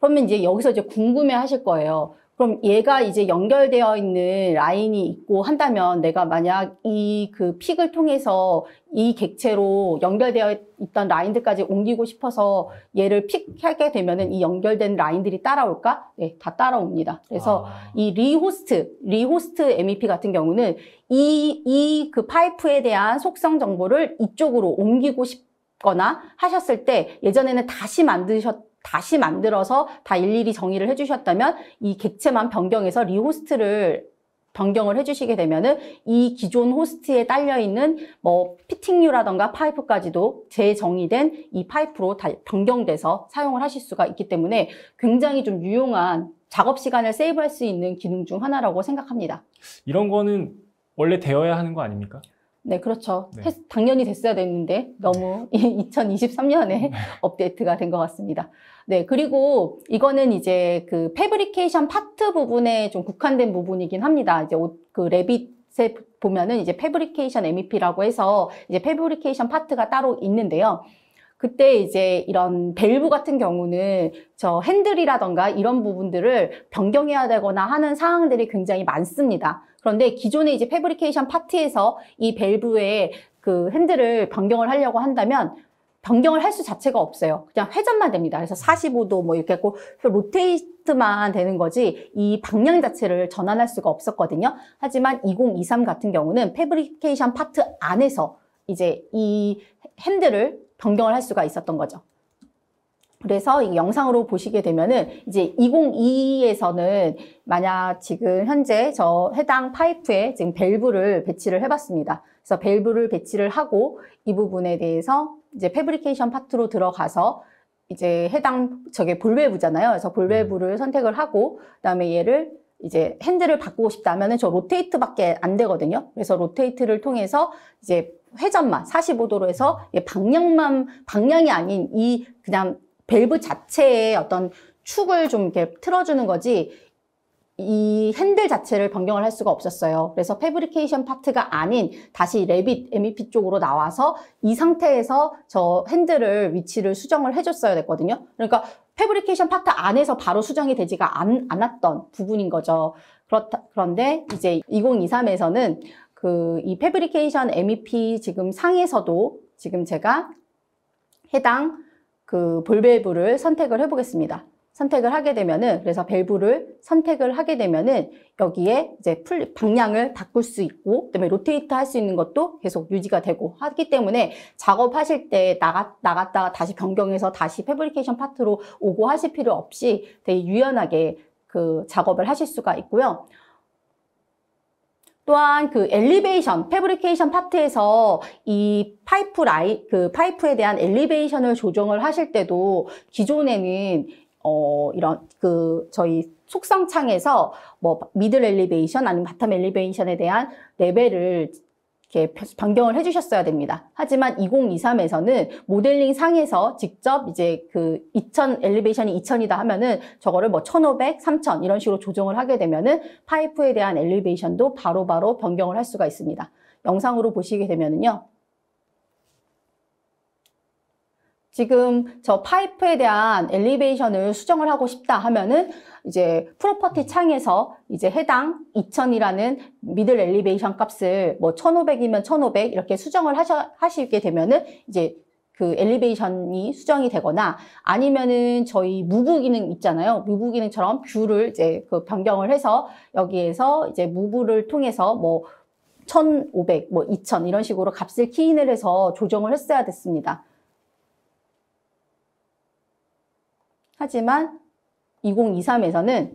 그러면 이제 여기서 이제 궁금해 하실 거예요. 그럼 얘가 이제 연결되어 있는 라인이 있고 한다면 내가 만약 이 그 픽을 통해서 이 객체로 연결되어 있던 라인들까지 옮기고 싶어서 얘를 픽하게 되면은 이 연결된 라인들이 따라올까? 네, 다 따라옵니다. 그래서 아. 이 리호스트, 리호스트 MEP 같은 경우는 이, 이 그 파이프에 대한 속성 정보를 이쪽으로 옮기고 싶거나 하셨을 때 예전에는 다시 만드셨 다시 만들어서 다 일일이 정의를 해주셨다면 이 객체만 변경해서 리호스트를 변경을 해주시게 되면은 이 기존 호스트에 딸려 있는 뭐 피팅류라던가 파이프까지도 재정의된 이 파이프로 다 변경돼서 사용을 하실 수가 있기 때문에 굉장히 좀 유용한 작업 시간을 세이브할 수 있는 기능 중 하나라고 생각합니다. 이런 거는 원래 되어야 하는 거 아닙니까? 네, 그렇죠. 네. 당연히 됐어야 됐는데 너무 2023년에 업데이트가 된 것 같습니다. 네, 그리고 이거는 이제 그 패브리케이션 파트 부분에 좀 국한된 부분이긴 합니다. 이제 옷, 그 레빗에 보면은 이제 패브리케이션 MEP라고 해서 이제 패브리케이션 파트가 따로 있는데요. 그때 이제 이런 밸브 같은 경우는 저 핸들이라던가 이런 부분들을 변경해야 되거나 하는 사항들이 굉장히 많습니다. 그런데 기존의 이제 패브리케이션 파트에서 이 밸브의 그 핸들을 변경을 하려고 한다면 변경을 할 수 자체가 없어요. 그냥 회전만 됩니다. 그래서 45도 뭐 이렇게 했고 로테이트만 되는 거지 이 방향 자체를 전환할 수가 없었거든요. 하지만 2023 같은 경우는 패브리케이션 파트 안에서 이제 이 핸들을 변경을 할 수가 있었던 거죠. 그래서 이 영상으로 보시게 되면은 이제 2022에서는 만약 지금 현재 저 해당 파이프에 지금 밸브를 배치를 해봤습니다. 그래서 밸브를 배치를 하고 이 부분에 대해서 이제 패브리케이션 파트로 들어가서 이제 해당 저게 볼밸브잖아요. 그래서 볼밸브를 음. 선택을 하고 그다음에 얘를 이제 핸들을 바꾸고 싶다면은 저 로테이트밖에 안 되거든요. 그래서 로테이트를 통해서 이제 회전만 45도로 해서 음. 방향만 방향이 아닌 이 그냥 밸브 자체의 어떤 축을 좀 이렇게 틀어주는 거지 이 핸들 자체를 변경을 할 수가 없었어요. 그래서 패브리케이션 파트가 아닌 다시 레빗 MEP 쪽으로 나와서 이 상태에서 저 핸들을 위치를 수정을 해줬어야 됐거든요. 그러니까 패브리케이션 파트 안에서 바로 수정이 되지가 않, 않았던 부분인 거죠. 그렇다, 그런데 이제 2023에서는 그 이 패브리케이션 MEP 지금 상에서도 지금 제가 해당 그볼벨브를 선택을 해보겠습니다. 선택을 하게 되면은 그래서 밸브를 선택을 하게 되면은 여기에 이제 풀 방향을 바꿀 수 있고 그다음에 로테이트 할 수 있는 것도 계속 유지가 되고 하기 때문에 작업하실 때 나갔, 나갔다가 다시 변경해서 다시 패브리케이션 파트로 오고 하실 필요 없이 되게 유연하게 그 작업을 하실 수가 있고요. 또한 그 엘리베이션, 패브리케이션 파트에서 이 파이프 라이, 그 파이프에 대한 엘리베이션을 조정을 하실 때도 기존에는 어, 이런 그 저희 속성창에서 뭐 미들 엘리베이션 아니면 바텀 엘리베이션에 대한 레벨을 이렇게 변경을 해주셨어야 됩니다. 하지만 2023에서는 모델링 상에서 직접 이제 그 2000 엘리베이션이 2000이다 하면은 저거를 뭐 1500, 3000 이런 식으로 조정을 하게 되면은 파이프에 대한 엘리베이션도 바로바로 바로 변경을 할 수가 있습니다. 영상으로 보시게 되면은요. 지금 저 파이프에 대한 엘리베이션을 수정을 하고 싶다 하면은 이제 프로퍼티 음. 창에서 이제 해당 2000이라는 미들 엘리베이션 값을 뭐 1500이면 1500 이렇게 수정을 하셔, 하시게 되면은 이제 그 엘리베이션이 수정이 되거나 아니면은 저희 무브 기능 있잖아요. 무브 기능처럼 뷰를 이제 그 변경을 해서 여기에서 이제 무브를 통해서 뭐 1500, 뭐2000 이런 식으로 값을 키인을 해서 조정을 했어야 됐습니다. 하지만 2023에서는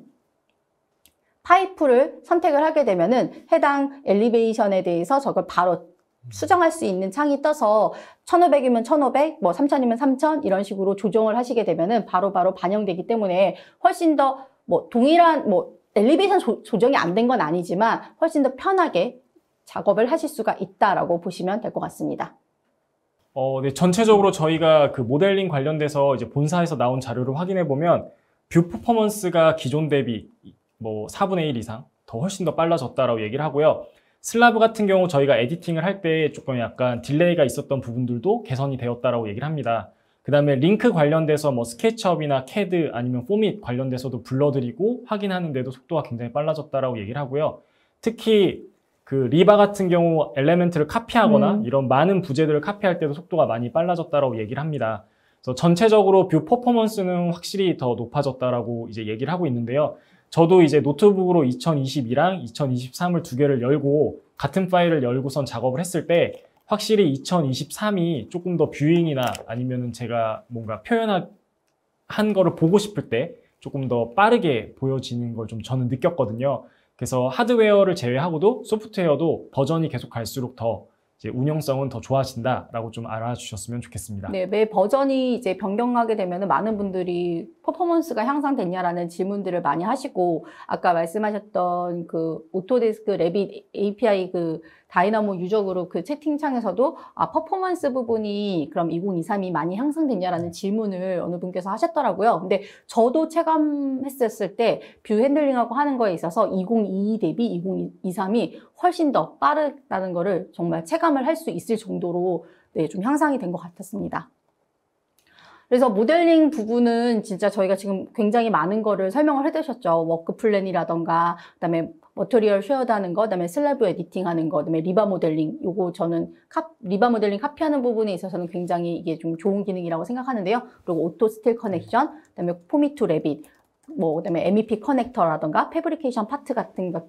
파이프를 선택을 하게 되면은 해당 엘리베이션에 대해서 저걸 바로 수정할 수 있는 창이 떠서 1500이면 1500, 뭐 3000이면 3000 이런 식으로 조정을 하시게 되면은 바로바로 바로 반영되기 때문에 훨씬 더 뭐 동일한 뭐 엘리베이션 조, 조정이 안 된 건 아니지만 훨씬 더 편하게 작업을 하실 수가 있다라고 보시면 될 것 같습니다. 어, 네, 전체적으로 저희가 그 모델링 관련돼서 이제 본사에서 나온 자료를 확인해 보면 뷰 퍼포먼스가 기존 대비 뭐 4분의 1 이상 더 훨씬 더 빨라졌다라고 얘기를 하고요. 슬라브 같은 경우 저희가 에디팅을 할 때 조금 약간 딜레이가 있었던 부분들도 개선이 되었다라고 얘기를 합니다. 그 다음에 링크 관련돼서 뭐 스케치업이나 캐드 아니면 포밋 관련돼서도 불러드리고 확인하는데도 속도가 굉장히 빨라졌다라고 얘기를 하고요. 특히 그 리바 같은 경우 엘레멘트를 카피하거나 음. 이런 많은 부재들을 카피할 때도 속도가 많이 빨라졌다라고 얘기를 합니다. 그래서 전체적으로 뷰 퍼포먼스는 확실히 더 높아졌다라고 이제 얘기를 하고 있는데요. 저도 이제 노트북으로 2022랑 2023을 두 개를 열고 같은 파일을 열고선 작업을 했을 때 확실히 2023이 조금 더 뷰잉이나 아니면은 제가 뭔가 표현한 거를 보고 싶을 때 조금 더 빠르게 보여지는 걸 좀 저는 느꼈거든요. 그래서 하드웨어를 제외하고도 소프트웨어도 버전이 계속 갈수록 더 이제 운영성은 더 좋아진다라고 좀 알아주셨으면 좋겠습니다. 네, 매 버전이 이제 변경하게 되면 많은 분들이 퍼포먼스가 향상됐냐라는 질문들을 많이 하시고 아까 말씀하셨던 그 오토데스크 레빗 API 그 다이나모 유적으로그 채팅창에서도 아, 퍼포먼스 부분이 그럼 2023이 많이 향상됐냐라는 네. 질문을 어느 분께서 하셨더라고요. 근데 저도 체감했었을 때 뷰 핸들링하고 하는 거에 있어서 2022 대비 2023이 훨씬 더 빠르다는 거를 정말 체감을 할 수 있을 정도로 네, 좀 향상이 된 것 같았습니다. 그래서 모델링 부분은 진짜 저희가 지금 굉장히 많은 거를 설명을 해드셨죠. 워크 플랜이라던가, 그 다음에 머터리얼 쉐어다는 거, 그다음에 슬라브 에디팅 하는 거, 그다음에 리바 모델링. 요거 저는 카, 리바 모델링 카피하는 부분에 있어서는 굉장히 이게 좀 좋은 기능이라고 생각하는데요. 그리고 오토 스틸 커넥션, 그다음에 포미투 레빗, 뭐 그다음에 MEP 커넥터라던가 패브리케이션 파트 같은 것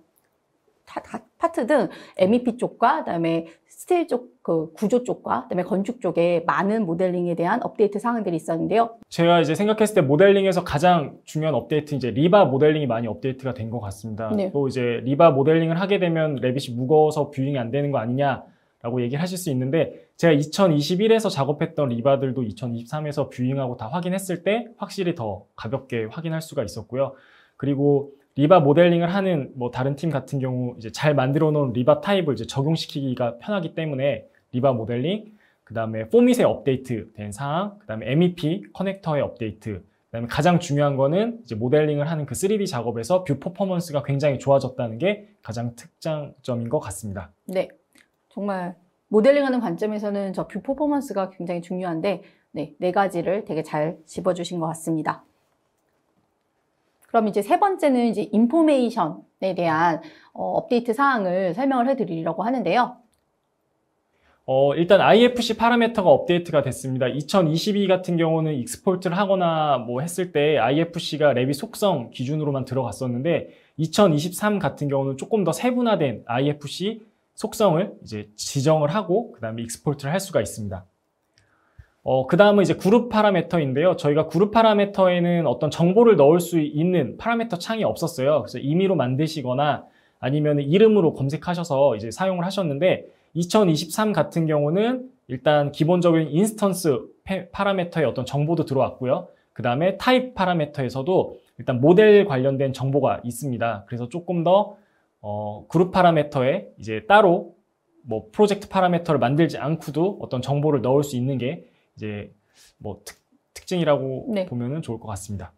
파트 등 MEP 쪽과 그다음에 스틸 쪽 그 구조 쪽과 그다음에 건축 쪽에 많은 모델링에 대한 업데이트 사항들이 있었는데요. 제가 이제 생각했을 때 모델링에서 가장 중요한 업데이트 이제 리바 모델링이 많이 업데이트가 된 것 같습니다. 네. 또 이제 리바 모델링을 하게 되면 레빗이 무거워서 뷰잉이 안 되는 거 아니냐? 라고 얘기를 하실 수 있는데 제가 2021에서 작업했던 리바들도 2023에서 뷰잉하고 다 확인했을 때 확실히 더 가볍게 확인할 수가 있었고요. 그리고 리바 모델링을 하는 뭐 다른 팀 같은 경우 이제 잘 만들어 놓은 리바 타입을 이제 적용시키기가 편하기 때문에 리바 모델링, 그 다음에 포밋의 업데이트 된 사항, 그 다음에 MEP 커넥터의 업데이트, 그 다음에 가장 중요한 거는 이제 모델링을 하는 그 3D 작업에서 뷰 퍼포먼스가 굉장히 좋아졌다는 게 가장 특장점인 것 같습니다. 네. 정말 모델링하는 관점에서는 저 뷰 퍼포먼스가 굉장히 중요한데 네, 네 가지를 되게 잘 집어주신 것 같습니다. 그럼 이제 세 번째는 이제 인포메이션에 대한 어, 업데이트 사항을 설명을 해드리려고 하는데요. 어, 일단 IFC 파라메터가 업데이트가 됐습니다. 2022 같은 경우는 익스포트를 하거나 뭐 했을 때 IFC가 랩이 속성 기준으로만 들어갔었는데 2023 같은 경우는 조금 더 세분화된 IFC 속성을 이제 지정을 하고 그 다음에 익스포트를 할 수가 있습니다. 어, 그 다음은 이제 그룹 파라메터인데요. 저희가 그룹 파라메터에는 어떤 정보를 넣을 수 있는 파라메터 창이 없었어요. 그래서 임의로 만드시거나 아니면 이름으로 검색하셔서 이제 사용을 하셨는데 2023 같은 경우는 일단 기본적인 인스턴스 파라메터의 어떤 정보도 들어왔고요. 그 다음에 타입 파라메터에서도 일단 모델 관련된 정보가 있습니다. 그래서 조금 더 어, 그룹 파라메터에 이제 따로 뭐 프로젝트 파라메터를 만들지 않고도 어떤 정보를 넣을 수 있는 게 이제 뭐 특, 특징이라고 네. 보면 좋을 것 같습니다.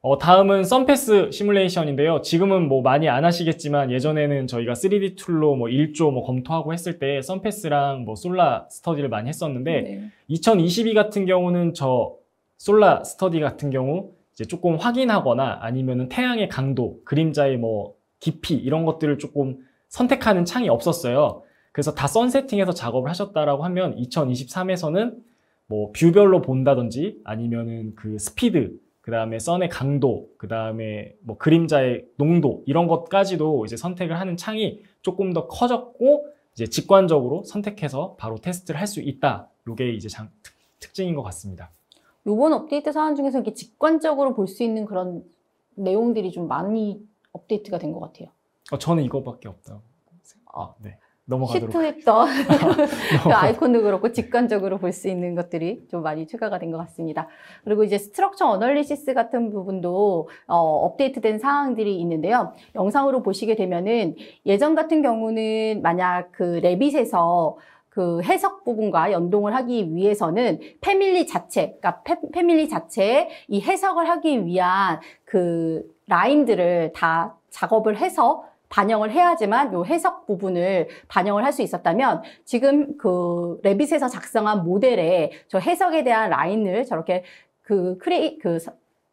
어, 다음은 썬패스 시뮬레이션인데요. 지금은 뭐 많이 안 하시겠지만 예전에는 저희가 3D 툴로 뭐 1조 뭐 검토하고 했을 때 썬패스랑 뭐 솔라 스터디를 많이 했었는데 네. 2022 같은 경우는 저 솔라 스터디 같은 경우 이제 조금 확인하거나 아니면 태양의 강도, 그림자의 뭐 깊이 이런 것들을 조금 선택하는 창이 없었어요. 그래서 다 선세팅해서 작업을 하셨다라고 하면 2023에서는 뭐 뷰별로 본다든지 아니면은 그 스피드, 그 다음에 선의 강도, 그 다음에 뭐 그림자의 농도 이런 것까지도 이제 선택을 하는 창이 조금 더 커졌고 이제 직관적으로 선택해서 바로 테스트를 할 수 있다. 요게 이제 장, 특, 특징인 것 같습니다. 요번 업데이트 사안 중에서 이렇게 직관적으로 볼 수 있는 그런 내용들이 좀 많이 업데이트가 된 것 같아요. 어, 저는 이거밖에 없다고 생각. 아, 네. 넘어가도록 시트했던 그 아이콘도 그렇고 직관적으로 볼 수 있는 것들이 좀 많이 추가가 된 것 같습니다. 그리고 이제 스트럭처 어널리시스 같은 부분도 어, 업데이트된 사항들이 있는데요. 영상으로 보시게 되면은 예전 같은 경우는 만약 그 레빗에서 그 해석 부분과 연동을 하기 위해서는 패밀리 자체, 그러니까 패, 밀리 자체에 이 해석을 하기 위한 그 라인들을 다 작업을 해서 반영을 해야지만 요 해석 부분을 반영을 할 수 있었다면 지금 그 레빗에서 작성한 모델에 저 해석에 대한 라인을 저렇게 그 크레이 그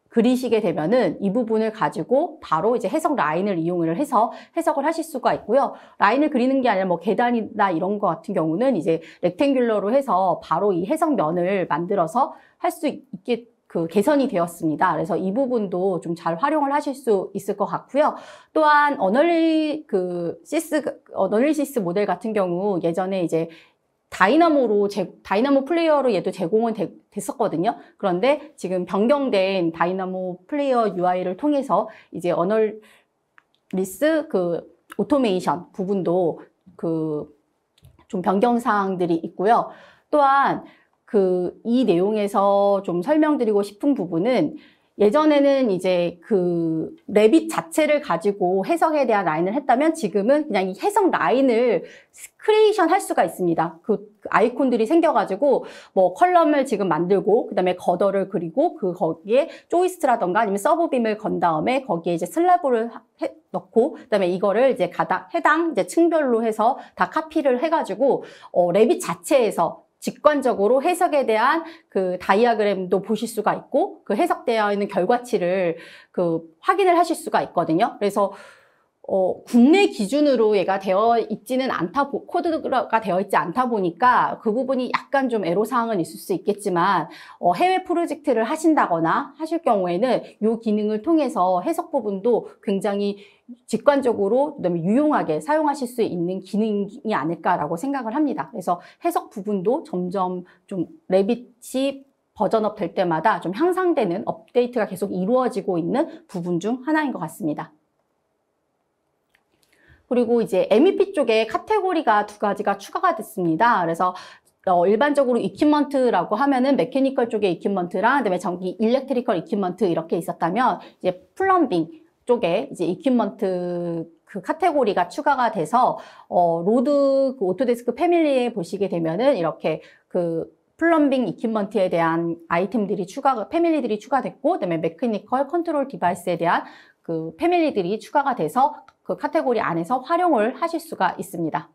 그리시게 되면은 이 부분을 가지고 바로 이제 해석 라인을 이용을 해서 해석을 하실 수가 있고요. 라인을 그리는 게 아니라 뭐 계단이나 이런 거 같은 경우는 이제 렉탱귤러로 해서 바로 이 해석면을 만들어서 할 수 있게 그 개선이 되었습니다. 그래서 이 부분도 좀 잘 활용을 하실 수 있을 것 같고요. 또한 언어리 그 시스 언어리시스 모델 같은 경우 예전에 이제 다이나모로 제, 다이나모 플레이어로 얘도 제공은 되, 됐었거든요. 그런데 지금 변경된 다이나모 플레이어 UI를 통해서 이제 언어리스 그 오토메이션 부분도 그 좀 변경 사항들이 있고요. 또한 그이 내용에서 좀 설명드리고 싶은 부분은 예전에는 이제 그 레빗 자체를 가지고 해석에 대한 라인을 했다면 지금은 그냥 이 해석 라인을 크리에이션 할 수가 있습니다. 그 아이콘들이 생겨가지고 뭐 컬럼을 지금 만들고 그 다음에 거더를 그리고 그 거기에 조이스트라던가 아니면 서브빔을 건 다음에 거기에 이제 슬라브를 해, 넣고 그 다음에 이거를 이제 가다, 해당 이제 층별로 해서 다 카피를 해가지고 어, 레빗 자체에서 직관적으로 해석에 대한 그 다이아그램도 보실 수가 있고 그 해석되어 있는 결과치를 그 확인을 하실 수가 있거든요. 그래서 어, 국내 기준으로 얘가 되어 있지는 않다, 코드가 되어 있지 않다 보니까 그 부분이 약간 좀 애로사항은 있을 수 있겠지만, 어, 해외 프로젝트를 하신다거나 하실 경우에는 이 기능을 통해서 해석 부분도 굉장히 직관적으로, 그 다음에 유용하게 사용하실 수 있는 기능이 아닐까라고 생각을 합니다. 그래서 해석 부분도 점점 좀 레빗이 버전업 될 때마다 좀 향상되는 업데이트가 계속 이루어지고 있는 부분 중 하나인 것 같습니다. 그리고 이제 MEP 쪽에 카테고리가 두 가지가 추가가 됐습니다. 그래서 어, 일반적으로 이퀴먼트라고 하면은 메케니컬 쪽에 이퀴먼트랑 그다음에 전기 일렉트리컬 이퀴먼트 이렇게 있었다면 이제 플럼빙 쪽에 이제 이퀴먼트 그 카테고리가 추가가 돼서 어 로드 그 오토데스크 패밀리에 보시게 되면은 이렇게 그 플럼빙 이퀴먼트에 대한 아이템들이 추가 패밀리들이 추가됐고 그다음에 메케니컬 컨트롤 디바이스에 대한 그 패밀리들이 추가가 돼서 그 카테고리 안에서 활용을 하실 수가 있습니다.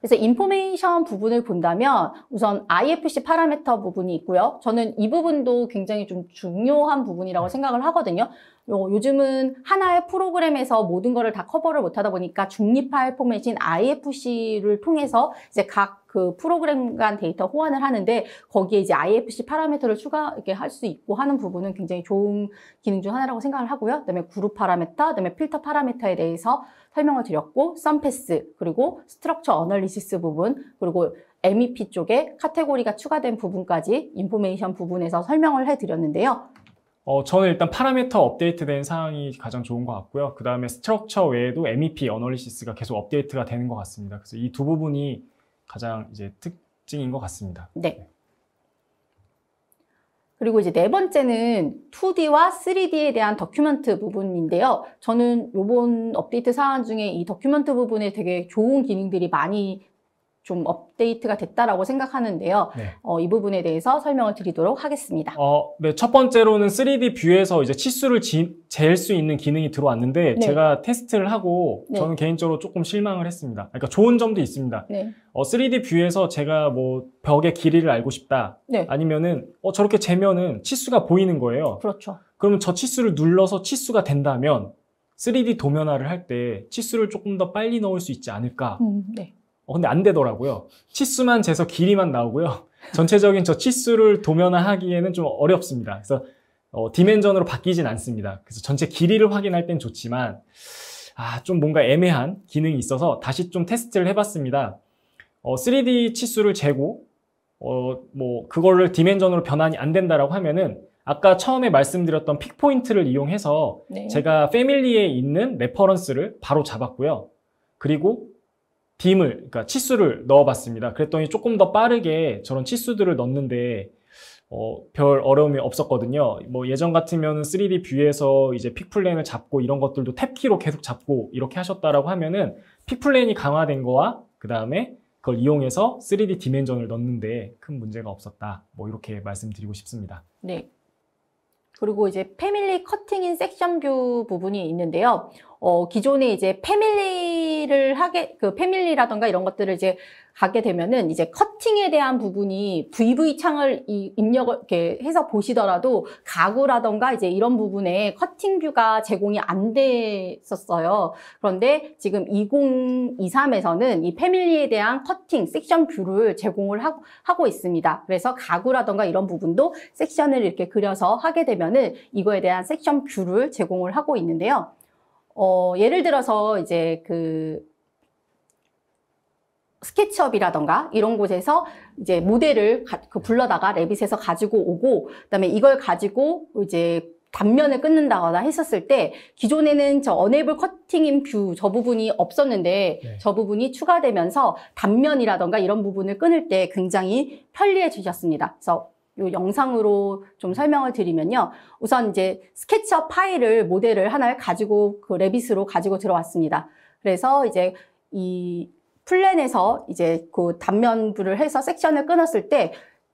그래서 인포메이션 부분을 본다면 우선 IFC 파라메터 부분이 있고요. 저는 이 부분도 굉장히 좀 중요한 부분이라고 음. 생각을 하거든요. 요즘은 하나의 프로그램에서 모든 것을 다 커버를 못하다 보니까 중립화의 포맷인 IFC를 통해서 이제 각 그 프로그램 간 데이터 호환을 하는데 거기에 이제 IFC 파라미터를 추가 이렇게 할 수 있고 하는 부분은 굉장히 좋은 기능 중 하나라고 생각을 하고요. 그다음에 그룹 파라미터, 그다음에 필터 파라미터에 대해서 설명을 드렸고 썸패스 그리고 스트럭처 어널리시스 부분 그리고 MEP 쪽에 카테고리가 추가된 부분까지 인포메이션 부분에서 설명을 해드렸는데요. 어, 저는 일단 파라미터 업데이트된 사항이 가장 좋은 것 같고요. 그 다음에 스트럭처 외에도 MEP 어널리시스가 계속 업데이트가 되는 것 같습니다. 그래서 이 두 부분이 가장 이제 특징인 것 같습니다. 네. 그리고 이제 네 번째는 2D와 3D에 대한 더큐멘트 부분인데요. 저는 요번 업데이트 사항 중에 이 더큐멘트 부분에 되게 좋은 기능들이 많이 좀 업데이트가 됐다라고 생각하는데요. 네. 어, 이 부분에 대해서 설명을 드리도록 하겠습니다. 어, 네, 첫 번째로는 3D 뷰에서 이제 치수를 잴 수 있는 기능이 들어왔는데 네. 제가 테스트를 하고 네. 저는 개인적으로 조금 실망을 했습니다. 그러니까 좋은 점도 있습니다. 네. 어, 3D 뷰에서 제가 뭐 벽의 길이를 알고 싶다. 네. 아니면은 어, 저렇게 재면은 치수가 보이는 거예요. 그렇죠. 그러면 저 치수를 눌러서 치수가 된다면 3D 도면화를 할 때 치수를 조금 더 빨리 넣을 수 있지 않을까? 음, 네. 어, 근데 안 되더라고요. 치수만 재서 길이만 나오고요. 전체적인 저 치수를 도면화하기에는 좀 어렵습니다. 그래서 어, 디멘전으로 바뀌진 않습니다. 그래서 전체 길이를 확인할 땐 좋지만 아, 좀 뭔가 애매한 기능이 있어서 다시 좀 테스트를 해봤습니다. 어, 3D 치수를 재고 어, 뭐 그거를 디멘전으로 변환이 안 된다라고 하면은 아까 처음에 말씀드렸던 픽포인트를 이용해서 네. 제가 패밀리에 있는 레퍼런스를 바로 잡았고요. 그리고 빔을, 그러니까 치수를 넣어봤습니다. 그랬더니 조금 더 빠르게 저런 치수들을 넣는데 어, 별 어려움이 없었거든요. 뭐 예전 같으면 3D 뷰에서 이제 픽플레인을 잡고 이런 것들도 탭키로 계속 잡고 이렇게 하셨다라고 하면은 픽플레인이 강화된 거와 그 다음에 그걸 이용해서 3D 디멘전을 넣는데 큰 문제가 없었다. 뭐 이렇게 말씀드리고 싶습니다. 네. 그리고 이제 패밀리 커팅인 섹션 뷰 부분이 있는데요. 어, 기존에 이제 패밀리 패밀리를 하게 그 패밀리라던가 이런 것들을 이제 가게 되면은 이제 커팅에 대한 부분이 VV 창을 이 입력을 이렇게 해서 보시더라도 가구라던가 이제 이런 부분에 커팅 뷰가 제공이 안 됐었어요. 그런데 지금 2023에서는 이 패밀리에 대한 커팅 섹션 뷰를 제공을 하, 하고 있습니다. 그래서 가구라던가 이런 부분도 섹션을 이렇게 그려서 하게 되면은 이거에 대한 섹션 뷰를 제공을 하고 있는데요. 어, 예를 들어서 이제 그 스케치업이라던가 이런 곳에서 이제 모델을 가, 그 불러다가 레빗에서 가지고 오고 그다음에 이걸 가지고 이제 단면을 끊는다거나 했었을 때 기존에는 저 어네이블 커팅인 뷰저 부분이 없었는데 네. 저 부분이 추가되면서 단면이라던가 이런 부분을 끊을 때 굉장히 편리해지셨습니다. 그래서 요 영상으로 좀 설명을 드리면요. 우선 이제 스케치업 파일을 모델을 하나를 가지고 그 레빗으로 가지고 들어왔습니다. 그래서 이제 이 플랜에서 이제 그 단면부를 해서 섹션을 끊었을 때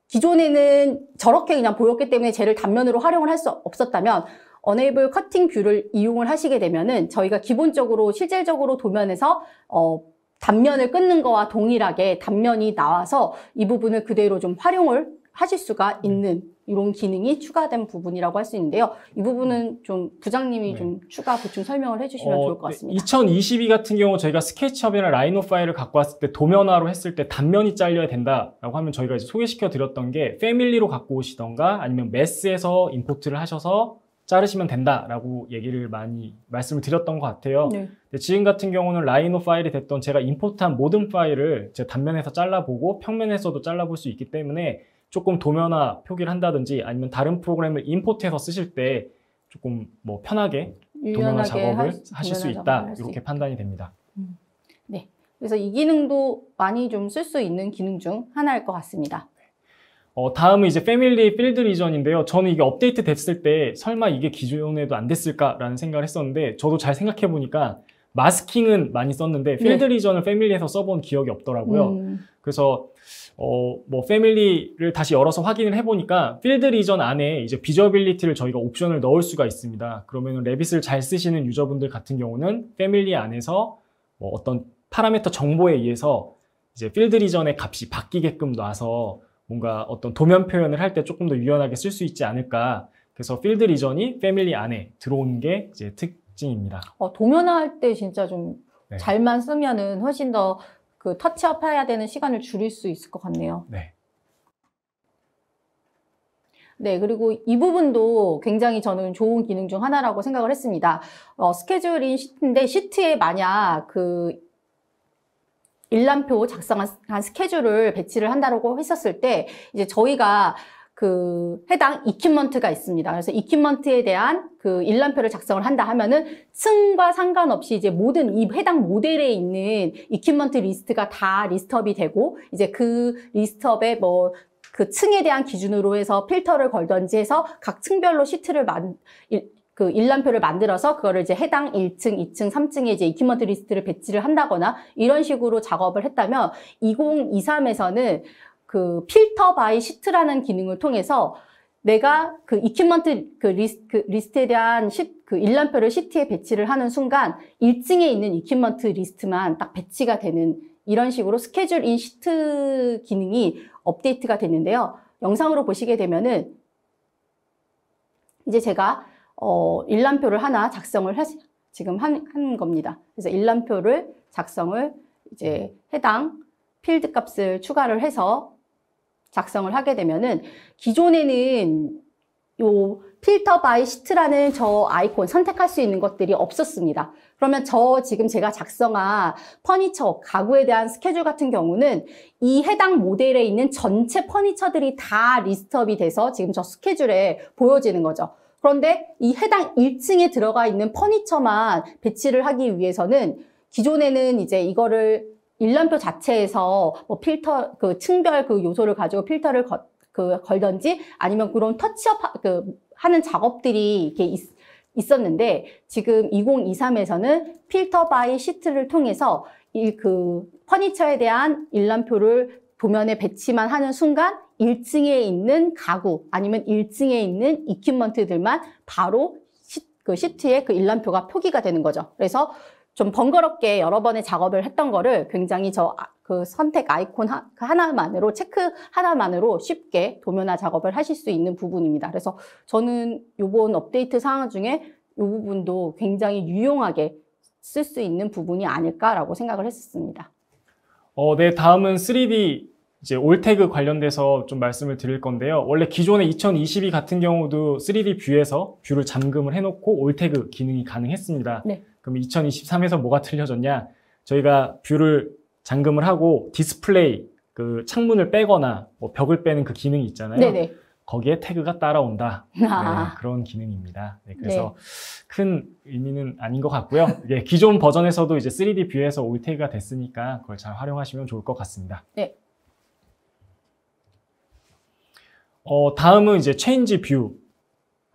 기존에는 저렇게 그냥 보였기 때문에 쟤를 단면으로 활용을 할 수 없었다면 어네이블 커팅 뷰를 이용을 하시게 되면은 저희가 기본적으로 실질적으로 도면에서 어 단면을 끊는 거와 동일하게 단면이 나와서 이 부분을 그대로 좀 활용을 하실 수가 네. 있는 이런 기능이 추가된 부분이라고 할 수 있는데요. 이 부분은 음. 좀 부장님이 네. 좀 추가 보충 그 설명을 해주시면 어, 좋을 것 네. 같습니다. 2022 같은 경우 저희가 스케치업이나 라이노 파일을 갖고 왔을 때 도면화로 했을 때 단면이 잘려야 된다라고 하면 저희가 이제 소개시켜 드렸던 게 패밀리로 갖고 오시던가 아니면 메스에서 임포트를 하셔서 자르시면 된다라고 얘기를 많이 말씀을 드렸던 것 같아요. 네. 지금 같은 경우는 라이노 파일이 됐던 제가 임포트한 모든 파일을 제 단면에서 잘라보고 평면에서도 잘라볼 수 있기 때문에 조금 도면화 표기를 한다든지 아니면 다른 프로그램을 임포트해서 쓰실 때 조금 뭐 편하게 도면화 작업을 하, 하실 수 있다 이렇게 수 판단이 됩니다. 음. 네, 그래서 이 기능도 많이 좀 쓸 수 있는 기능 중 하나일 것 같습니다. 어, 다음은 이제 패밀리 필드 리전인데요. 저는 이게 업데이트 됐을 때 설마 이게 기존에도 안 됐을까라는 생각을 했었는데 저도 잘 생각해 보니까 마스킹은 많이 썼는데 네. 필드 네. 리전을 패밀리에서 써본 기억이 없더라고요. 음. 그래서 어, 뭐 패밀리를 다시 열어서 확인을 해보니까 필드 리전 안에 이제 비저빌리티를 저희가 옵션을 넣을 수가 있습니다. 그러면 레빗을 잘 쓰시는 유저분들 같은 경우는 패밀리 안에서 뭐 어떤 파라메터 정보에 의해서 이제 필드 리전의 값이 바뀌게끔 놔서 뭔가 어떤 도면 표현을 할 때 조금 더 유연하게 쓸 수 있지 않을까. 그래서 필드 리전이 패밀리 안에 들어온게 이제 특징입니다. 어, 도면화할 때 진짜 좀 네. 잘만 쓰면은 훨씬 더그 터치업 해야 되는 시간을 줄일 수 있을 것 같네요. 네. 네, 그리고 이 부분도 굉장히 저는 좋은 기능 중 하나라고 생각을 했습니다. 어, 스케줄인 시트인데 시트에 만약 그 일람표 작성한 스케줄을 배치를 한다고 했었을 때 이제 저희가 그 해당 이퀴먼트가 있습니다. 그래서 이퀴먼트에 대한 그 일람표를 작성을 한다 하면은 층과 상관없이 이제 모든 이 해당 모델에 있는 이퀴먼트 리스트가 다 리스트업이 되고 이제 그 리스트업에 뭐 그 층에 대한 기준으로 해서 필터를 걸던지 해서 각 층별로 시트를 만, 일, 그 일람표를 만들어서 그거를 이제 해당 1층, 2층, 3층에 이제 이퀴먼트 리스트를 배치를 한다거나 이런 식으로 작업을 했다면 2023에서는 그 필터 바이 시트라는 기능을 통해서 내가 그 이큐먼트 그, 그 리스트, 에 대한 시, 그 일람표를 시트에 배치를 하는 순간 1층에 있는 이큐먼트 리스트만 딱 배치가 되는 이런 식으로 스케줄 인 시트 기능이 업데이트가 됐는데요. 영상으로 보시게 되면은 이제 제가 어, 일람표를 하나 작성을 해, 지금 한, 한 겁니다. 그래서 일람표를 작성을 이제 해당 필드 값을 추가를 해서 작성을 하게 되면은 기존에는 요 필터 바이 시트라는 저 아이콘 선택할 수 있는 것들이 없었습니다. 그러면 저 지금 제가 작성한 퍼니처, 가구에 대한 스케줄 같은 경우는 이 해당 모델에 있는 전체 퍼니처들이 다 리스트업이 돼서 지금 저 스케줄에 보여지는 거죠. 그런데 이 해당 1층에 들어가 있는 퍼니처만 배치를 하기 위해서는 기존에는 이제 이거를 일람표 자체에서 뭐 필터 그 층별 그 요소를 가지고 필터를 거, 그 걸던지 아니면 그런 터치업 하, 그 하는 작업들이 이렇게 있, 있었는데 지금 2023에서는 필터 바이 시트를 통해서 이그 퍼니처에 대한 일람표를 도면에 배치만 하는 순간 1층에 있는 가구 아니면 1층에 있는 이큐먼트들만 바로 시, 그 시트에 그 일람표가 표기가 되는 거죠. 그래서 좀 번거롭게 여러 번의 작업을 했던 거를 굉장히 저그 아, 선택 아이콘 그 하나만으로 체크 하나만으로 쉽게 도면화 작업을 하실 수 있는 부분입니다. 그래서 저는 이번 업데이트 상황 중에 이 부분도 굉장히 유용하게 쓸 수 있는 부분이 아닐까라고 생각을 했었습니다. 어, 네, 다음은 3D 이제 올태그 관련돼서 좀 말씀을 드릴 건데요. 원래 기존의 2022 같은 경우도 3D 뷰에서 뷰를 잠금을 해놓고 올태그 기능이 가능했습니다. 네. 그럼 2023에서 뭐가 틀려졌냐? 저희가 뷰를 잠금을 하고 디스플레이 그 창문을 빼거나 뭐 벽을 빼는 그 기능이 있잖아요. 네네. 거기에 태그가 따라온다. 아. 네, 그런 기능입니다. 네, 네. 그래서 네. 큰 의미는 아닌 것 같고요. 예, 기존 버전에서도 이제 3D 뷰에서 올 태그가 됐으니까 그걸 잘 활용하시면 좋을 것 같습니다. 네. 어, 다음은 이제 체인지 뷰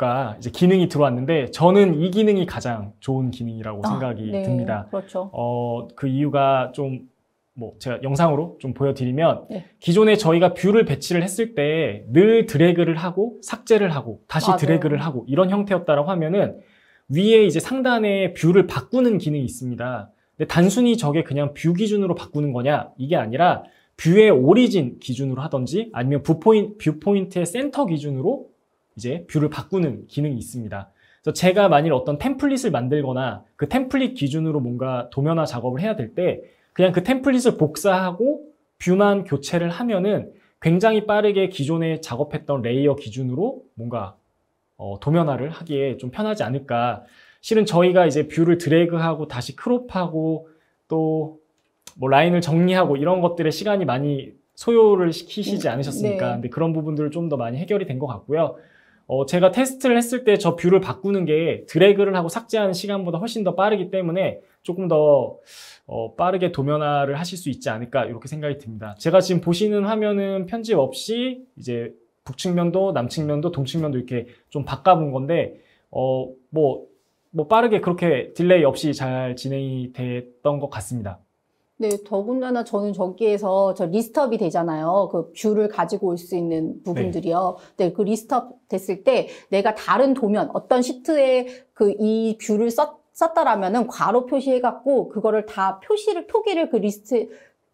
가 이제 기능이 들어왔는데 저는 이 기능이 가장 좋은 기능이라고 아, 생각이 네, 듭니다. 그렇죠. 어, 그 이유가 좀 뭐 제가 영상으로 좀 보여드리면 네. 기존에 저희가 뷰를 배치를 했을 때 늘 드래그를 하고 삭제를 하고 다시 맞아요. 드래그를 하고 이런 형태였다라고 하면은 위에 이제 상단에 뷰를 바꾸는 기능이 있습니다. 근데 단순히 저게 그냥 뷰 기준으로 바꾸는 거냐 이게 아니라 뷰의 오리진 기준으로 하든지 아니면 뷰포인, 뷰포인트의 센터 기준으로 이제 뷰를 바꾸는 기능이 있습니다. 그래서 제가 만일 어떤 템플릿을 만들거나 그 템플릿 기준으로 뭔가 도면화 작업을 해야 될 때 그냥 그 템플릿을 복사하고 뷰만 교체를 하면은 굉장히 빠르게 기존에 작업했던 레이어 기준으로 뭔가 어, 도면화를 하기에 좀 편하지 않을까. 실은 저희가 이제 뷰를 드래그하고 다시 크롭하고 또 뭐 라인을 정리하고 이런 것들의 시간이 많이 소요를 시키시지 않으셨습니까? 음, 네. 근데 그런 부분들을 좀 더 많이 해결이 된 것 같고요. 어, 제가 테스트를 했을 때 저 뷰를 바꾸는 게 드래그를 하고 삭제하는 시간보다 훨씬 더 빠르기 때문에 조금 더 어, 빠르게 도면화를 하실 수 있지 않을까 이렇게 생각이 듭니다. 제가 지금 보시는 화면은 편집 없이 이제 북측면도 남측면도 동측면도 이렇게 좀 바꿔본 건데 어, 뭐, 뭐 빠르게 그렇게 딜레이 없이 잘 진행이 됐던 것 같습니다. 네, 더군다나 저는 저기에서 저 리스트업이 되잖아요. 그 뷰를 가지고 올 수 있는 부분들이요. 네. 네, 그 리스트업 됐을 때 내가 다른 도면, 어떤 시트에 그 이 뷰를 썼 썼다라면은 괄호 표시해갖고 그거를 다 표시를 표기를 그 리스트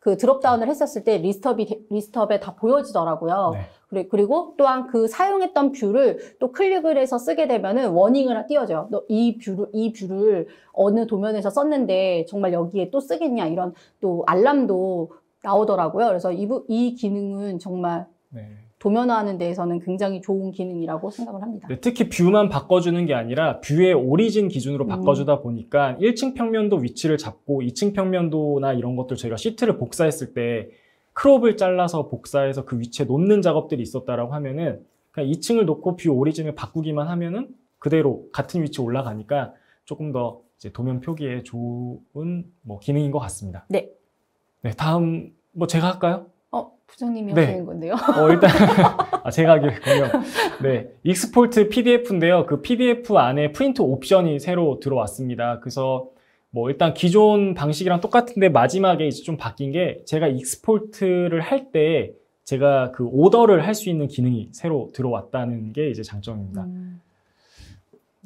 그 드롭다운을 했었을 때 리스트업이 리스트업에 다 보여지더라고요. 네. 그래, 그리고 또한 그 사용했던 뷰를 또 클릭을 해서 쓰게 되면은 워닝을 띄워줘요. 너이 뷰를, 이 뷰를 어느 도면에서 썼는데 정말 여기에 또 쓰겠냐 이런 또 알람도 나오더라고요. 그래서 이, 이 기능은 정말 네. 도면화하는 데에서는 굉장히 좋은 기능이라고 생각을 합니다. 네, 특히 뷰만 바꿔주는 게 아니라 뷰의 오리진 기준으로 음. 바꿔주다 보니까 1층 평면도 위치를 잡고 2층 평면도나 이런 것들 저희가 시트를 복사했을 때 크롭을 잘라서 복사해서 그 위치에 놓는 작업들이 있었다라고 하면은 그냥 2층을 놓고 뷰 오리진을 바꾸기만 하면은 그대로 같은 위치 올라가니까 조금 더 도면 표기에 좋은 뭐 기능인 것 같습니다. 네. 네, 다음 뭐 제가 할까요? 부장님이 네. 하시는 건데요. 어, 일단 아, 제가 하기로군요. 네, 익스포트 PDF인데요. 그 PDF 안에 프린트 옵션이 새로 들어왔습니다. 그래서 뭐 일단 기존 방식이랑 똑같은데 마지막에 이제 좀 바뀐 게 제가 익스포트를 할 때 제가 그 오더를 할 수 있는 기능이 새로 들어왔다는 게 이제 장점입니다. 음.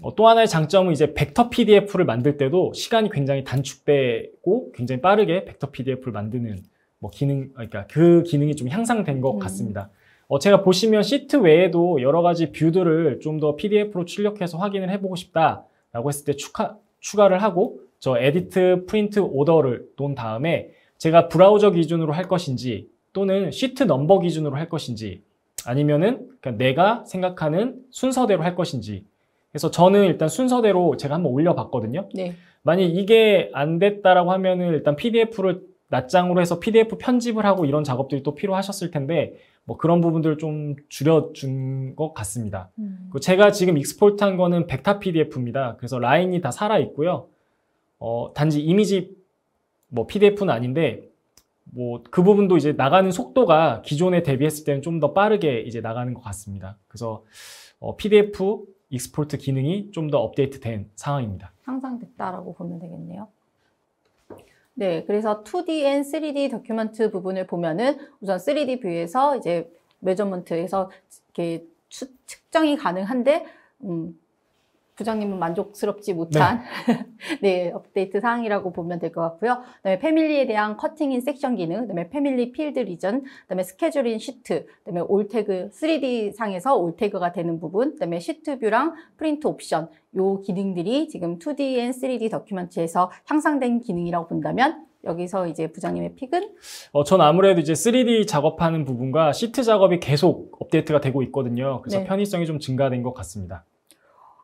어, 또 하나의 장점은 이제 벡터 PDF를 만들 때도 시간이 굉장히 단축되고 굉장히 빠르게 벡터 PDF를 만드는 뭐 기능 아, 그러니까 그 기능이 좀 향상된 것 음. 같습니다. 어, 제가 보시면 시트 외에도 여러 가지 뷰들을 좀 더 PDF로 출력해서 확인을 해보고 싶다라고 했을 때 추가, 추가를 하고 저 에디트 프린트 오더를 놓은 다음에 제가 브라우저 기준으로 할 것인지 또는 시트 넘버 기준으로 할 것인지 아니면은 그러니까 내가 생각하는 순서대로 할 것인지 그래서 저는 일단 순서대로 제가 한번 올려봤거든요. 네. 만약 이게 안 됐다라고 하면은 일단 PDF를 낮장으로 해서 PDF 편집을 하고 이런 작업들이 또 필요하셨을 텐데 뭐 그런 부분들을 좀 줄여준 것 같습니다. 음. 제가 지금 익스포트한 거는 벡터 PDF입니다. 그래서 라인이 다 살아 있고요. 어, 단지 이미지 뭐 PDF는 아닌데 뭐 그 부분도 이제 나가는 속도가 기존에 대비했을 때는 좀 더 빠르게 이제 나가는 것 같습니다. 그래서 어, PDF 익스포트 기능이 좀 더 업데이트된 상황입니다. 향상됐다라고 보면 되겠네요. 네, 그래서 2D and 3D 도큐먼트 부분을 보면은 우선 3D 뷰에서 이제 메저먼트에서 이렇게 측정이 가능한데 음, 부장님은 만족스럽지 못한 네, 네 업데이트 사항이라고 보면 될 것 같고요. 그다음에 패밀리에 대한 커팅인 섹션 기능, 그다음에 패밀리 필드 리전, 그다음에 스케줄인 시트, 그다음에 올태그 3D 상에서 올태그가 되는 부분, 그다음에 시트 뷰랑 프린트 옵션 요 기능들이 지금 2D 앤 3D 더큐먼트에서 향상된 기능이라고 본다면 여기서 이제 부장님의 픽은? 어, 전 아무래도 이제 3D 작업하는 부분과 시트 작업이 계속 업데이트가 되고 있거든요. 그래서 네. 편의성이 좀 증가된 것 같습니다.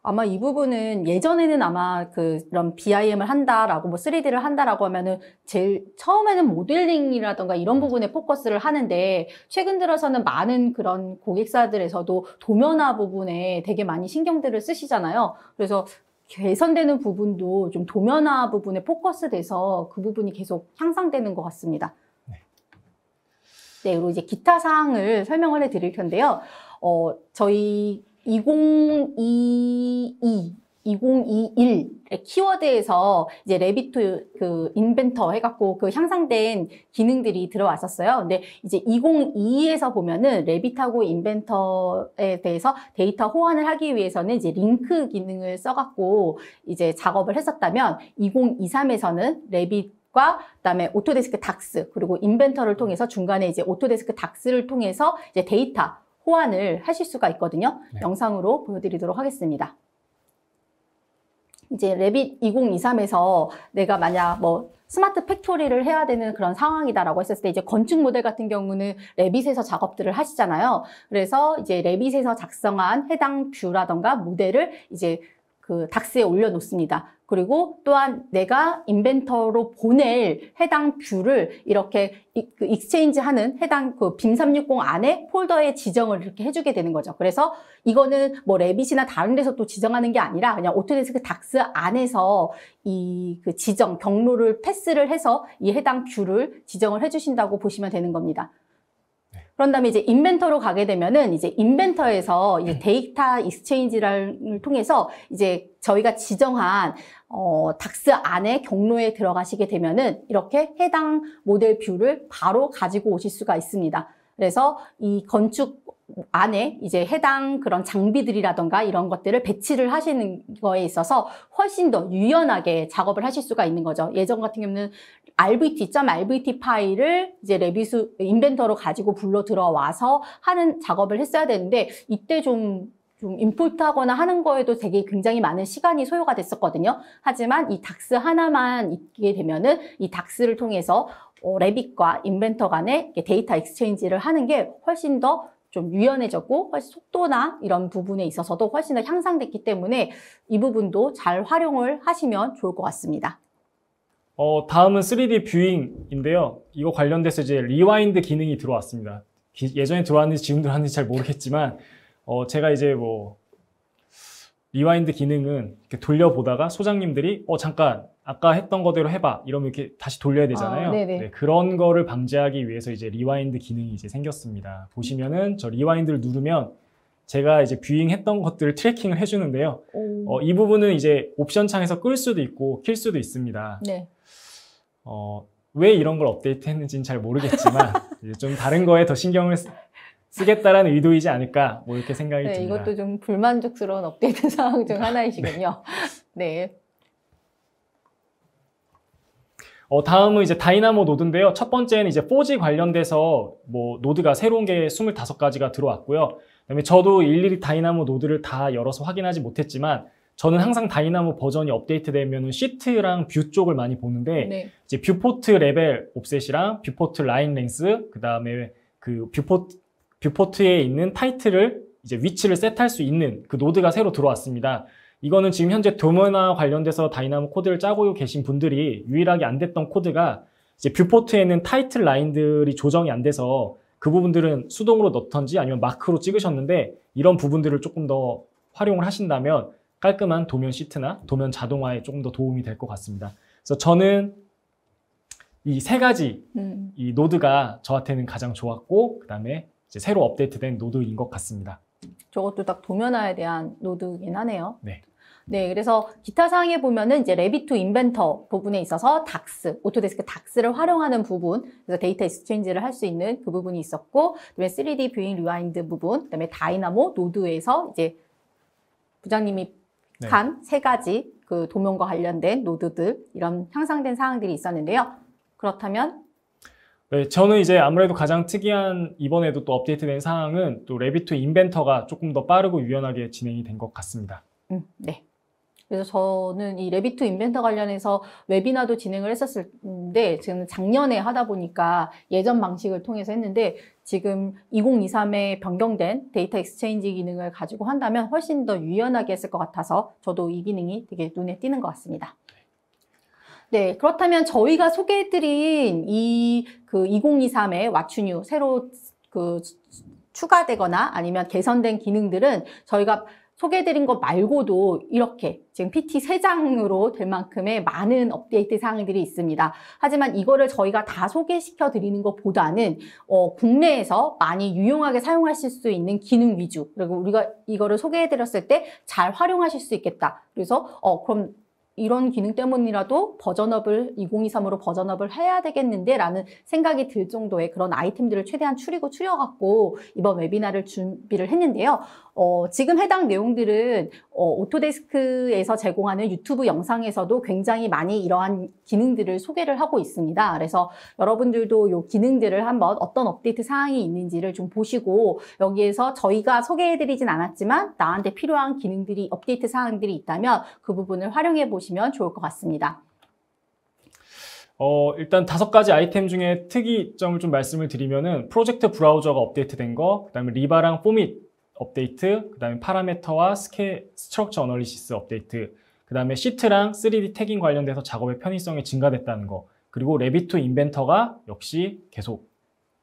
아마 이 부분은 예전에는 아마 그런 BIM을 한다라고 뭐 3D를 한다라고 하면은 제일 처음에는 모델링이라던가 이런 음. 부분에 포커스를 하는데 최근 들어서는 많은 그런 고객사들에서도 도면화 부분에 되게 많이 신경들을 쓰시잖아요. 그래서 개선되는 부분도 좀 도면화 부분에 포커스돼서 그 부분이 계속 향상되는 것 같습니다. 네. 네, 그리고 이제 기타 사항을 설명을 해드릴 텐데요. 어, 저희 2022 2021 키워드에서 이제 레비트 그 인벤터 해갖고 그 향상된 기능들이 들어왔었어요. 근데 이제 2022에서 보면은 레빗하고 인벤터에 대해서 데이터 호환을 하기 위해서는 이제 링크 기능을 써갖고 이제 작업을 했었다면 2023에서는 레빗 그다음에 오토데스크 닥스 그리고 인벤터를 통해서 중간에 이제 오토데스크 닥스를 통해서 이제 데이터 호환을 하실 수가 있거든요. 네. 영상으로 보여드리도록 하겠습니다. 이제 레빗 2023에서 내가 만약 뭐 스마트 팩토리를 해야 되는 그런 상황이다라고 했을 때 이제 건축 모델 같은 경우는 레빗에서 작업들을 하시잖아요. 그래서 이제 레빗에서 작성한 해당 뷰라던가 모델을 이제 그 닥스에 올려놓습니다. 그리고 또한 내가 인벤터로 보낼 해당 뷰를 이렇게 익스체인지 그 하는 해당 그 빔360 안에 폴더에 지정을 이렇게 해주게 되는 거죠. 그래서 이거는 뭐 레빗이나 다른 데서 또 지정하는 게 아니라 그냥 오토데스크 닥스 안에서 이 그 지정 경로를 패스를 해서 이 해당 뷰를 지정을 해주신다고 보시면 되는 겁니다. 그런 다음에 이제 인벤터로 가게 되면은 이제 인벤터에서 이제 네. 데이터 익스체인지를 통해서 이제 저희가 지정한 어, 닥스 안에 경로에 들어가시게 되면은 이렇게 해당 모델 뷰를 바로 가지고 오실 수가 있습니다. 그래서 이 건축 안에 이제 해당 그런 장비들이라던가 이런 것들을 배치를 하시는 거에 있어서 훨씬 더 유연하게 작업을 하실 수가 있는 거죠. 예전 같은 경우는 rvt.rvt 파일을 이제 레비스 인벤터로 가지고 불러 들어와서 하는 작업을 했어야 되는데 이때 좀좀 임포트하거나 하는 거에도 되게 굉장히 많은 시간이 소요가 됐었거든요. 하지만 이 닥스 하나만 있게 되면은 이 닥스를 통해서 어, 레빗과 인벤터 간의 데이터 익스체인지를 하는 게 훨씬 더 좀 유연해졌고 훨씬 속도나 이런 부분에 있어서도 훨씬 더 향상됐기 때문에 이 부분도 잘 활용을 하시면 좋을 것 같습니다. 어, 다음은 3D 뷰잉인데요. 이거 관련돼서 이제 리와인드 기능이 들어왔습니다. 기, 예전에 들어왔는지 지금 들어왔는지 잘 모르겠지만 어, 제가 이제 뭐 리와인드 기능은 이렇게 돌려보다가 소장님들이 어 잠깐 아까 했던 거대로 해봐 이러면 이렇게 다시 돌려야 되잖아요. 아, 네, 그런 거를 방지하기 위해서 이제 리와인드 기능이 이제 생겼습니다. 보시면은 저 리와인드를 누르면 제가 이제 뷰잉했던 것들을 트래킹을 해주는데요. 어, 이 부분은 이제 옵션 창에서 끌 수도 있고 킬 수도 있습니다. 네. 어, 왜 이런 걸 업데이트했는지는 잘 모르겠지만 좀 다른 거에 더 신경을 쓰, 쓰겠다라는 의도이지 않을까 뭐 이렇게 생각이 네, 듭니다. 이것도 좀 불만족스러운 업데이트 상황 중 네. 하나이시군요. 네. 네. 어, 다음은 이제 다이나모 노드인데요. 첫 번째는 이제 4G 관련돼서 뭐 노드가 새로운 게 25가지가 들어왔고요. 그다음에 저도 일일이 다이나모 노드를 다 열어서 확인하지 못했지만 저는 항상 다이나모 버전이 업데이트되면 시트랑 뷰 쪽을 많이 보는데 네. 이제 뷰포트 레벨 옵셋이랑 뷰포트 라인 랭스 그다음에 그 뷰포트 뷰포트에 있는 타이틀을 이제 위치를 셋할수 있는 그 노드가 새로 들어왔습니다. 이거는 지금 현재 도면나 관련돼서 다이나모 코드를 짜고 계신 분들이 유일하게 안 됐던 코드가 이제 뷰포트에는 타이틀 라인들이 조정이 안 돼서 그 부분들은 수동으로 넣던지 아니면 마크로 찍으셨는데 이런 부분들을 조금 더 활용을 하신다면 깔끔한 도면 시트나 도면 자동화에 조금 더 도움이 될 것 같습니다. 그래서 저는 이 세 가지 음. 이 노드가 저한테는 가장 좋았고 그다음에 이제 새로 업데이트된 노드인 것 같습니다. 저것도 딱 도면화에 대한 노드이긴 하네요. 네. 네, 그래서 기타 사항에 보면은 이제 레비투 인벤터 부분에 있어서 닥스, 오토데스크 닥스를 활용하는 부분, 그래서 데이터 익스체인지를 할 수 있는 그 부분이 있었고, 그다음에 3D 뷰잉 리와인드 부분, 그다음에 다이나모 노드에서 이제 부장님이 한세 네. 가지 그 도면과 관련된 노드들 이런 향상된 사항들이 있었는데요. 그렇다면 네, 저는 이제 아무래도 가장 특이한 이번에도 또 업데이트된 사항은 또 레비트 인벤터가 조금 더 빠르고 유연하게 진행이 된 것 같습니다. 음, 네. 그래서 저는 이 레비투 인벤터 관련해서 웨비나도 진행을 했었는데 지금 작년에 하다 보니까 예전 방식을 통해서 했는데 지금 2023에 변경된 데이터 엑스체인지 기능을 가지고 한다면 훨씬 더 유연하게 했을 것 같아서 저도 이 기능이 되게 눈에 띄는 것 같습니다. 네, 그렇다면 저희가 소개해드린 이 그 2023의 왓츄뉴 새로 그 추가되거나 아니면 개선된 기능들은 저희가 소개해드린 것 말고도 이렇게 지금 PT 3장으로될 만큼의 많은 업데이트 사항들이 있습니다. 하지만 이거를 저희가 다 소개시켜 드리는 것보다는 어, 국내에서 많이 유용하게 사용하실 수 있는 기능 위주 그리고 우리가 이거를 소개해드렸을 때 잘 활용하실 수 있겠다. 그래서 어, 그럼 이런 기능 때문이라도 버전업을 2023으로 버전업을 해야 되겠는데 라는 생각이 들 정도의 그런 아이템들을 최대한 추리고 추려갖고 이번 웨비나를 준비를 했는데요. 어, 지금 해당 내용들은 어, 오토데스크에서 제공하는 유튜브 영상에서도 굉장히 많이 이러한 기능들을 소개를 하고 있습니다. 그래서 여러분들도 이 기능들을 한번 어떤 업데이트 사항이 있는지를 좀 보시고 여기에서 저희가 소개해드리진 않았지만 나한테 필요한 기능들이 업데이트 사항들이 있다면 그 부분을 활용해 보시면 보시면 좋을 것 같습니다. 어, 일단 다섯 가지 아이템 중에 특이점을 좀 말씀을 드리면은 프로젝트 브라우저가 업데이트된 거, 그다음에 리바랑 포밋 업데이트, 그다음에 파라메터와 스케 스트럭처 어널리시스 업데이트, 그다음에 시트랑 3D 태깅 관련돼서 작업의 편의성이 증가됐다는 거, 그리고 레비트 인벤터가 역시 계속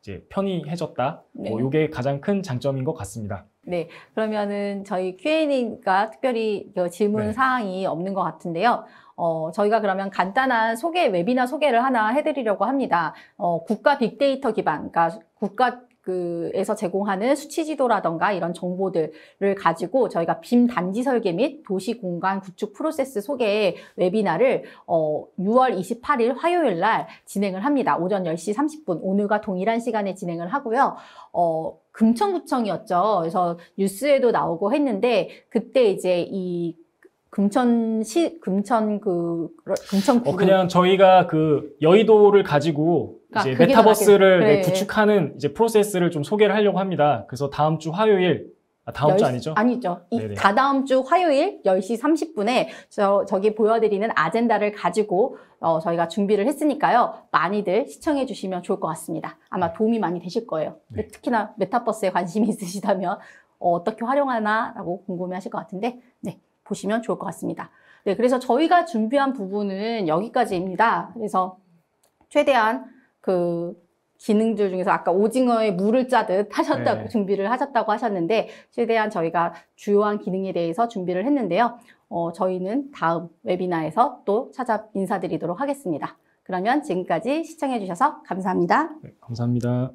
이제 편의해졌다. 뭐 네. 뭐 이게 가장 큰 장점인 것 같습니다. 네, 그러면은 저희 Q&A가 특별히 질문 네. 사항이 없는 것 같은데요. 어, 저희가 그러면 간단한 소개, 웨비나 소개를 하나 해드리려고 합니다. 어, 국가 빅데이터 기반, 그러니까 국가 그에서 제공하는 수치 지도라던가 이런 정보들을 가지고 저희가 빔 단지 설계 및 도시 공간 구축 프로세스 소개 웨비나를 어 6월 28일 화요일 날 진행을 합니다. 오전 10시 30분 오늘과 동일한 시간에 진행을 하고요. 어 금천구청이었죠. 그래서 뉴스에도 나오고 했는데 그때 이제 이 금천시 금천 그 금천구 어, 그냥 저희가 그 여의도를 가지고 그러니까 이제 메타버스를 그 네, 구축하는 이제 프로세스를 좀 소개를 하려고 합니다. 그래서 다음 주 화요일 아, 다음 10, 주 아니죠? 아니죠. 이, 다다음 주 화요일 10시 30분에 저, 저기 보여드리는 아젠다를 가지고 어, 저희가 준비를 했으니까요. 많이들 시청해 주시면 좋을 것 같습니다. 아마 네. 도움이 많이 되실 거예요. 네. 특히나 메타버스에 관심이 있으시다면 어, 어떻게 활용하나라고 궁금해 하실 것 같은데 네. 보시면 좋을 것 같습니다. 네, 그래서 저희가 준비한 부분은 여기까지입니다. 그래서 최대한 그 기능들 중에서 아까 오징어에 물을 짜듯 하셨다고 네. 준비를 하셨다고 하셨는데 최대한 저희가 주요한 기능에 대해서 준비를 했는데요. 어, 저희는 다음 웨비나에서 또 찾아 인사드리도록 하겠습니다. 그러면 지금까지 시청해 주셔서 감사합니다. 네, 감사합니다.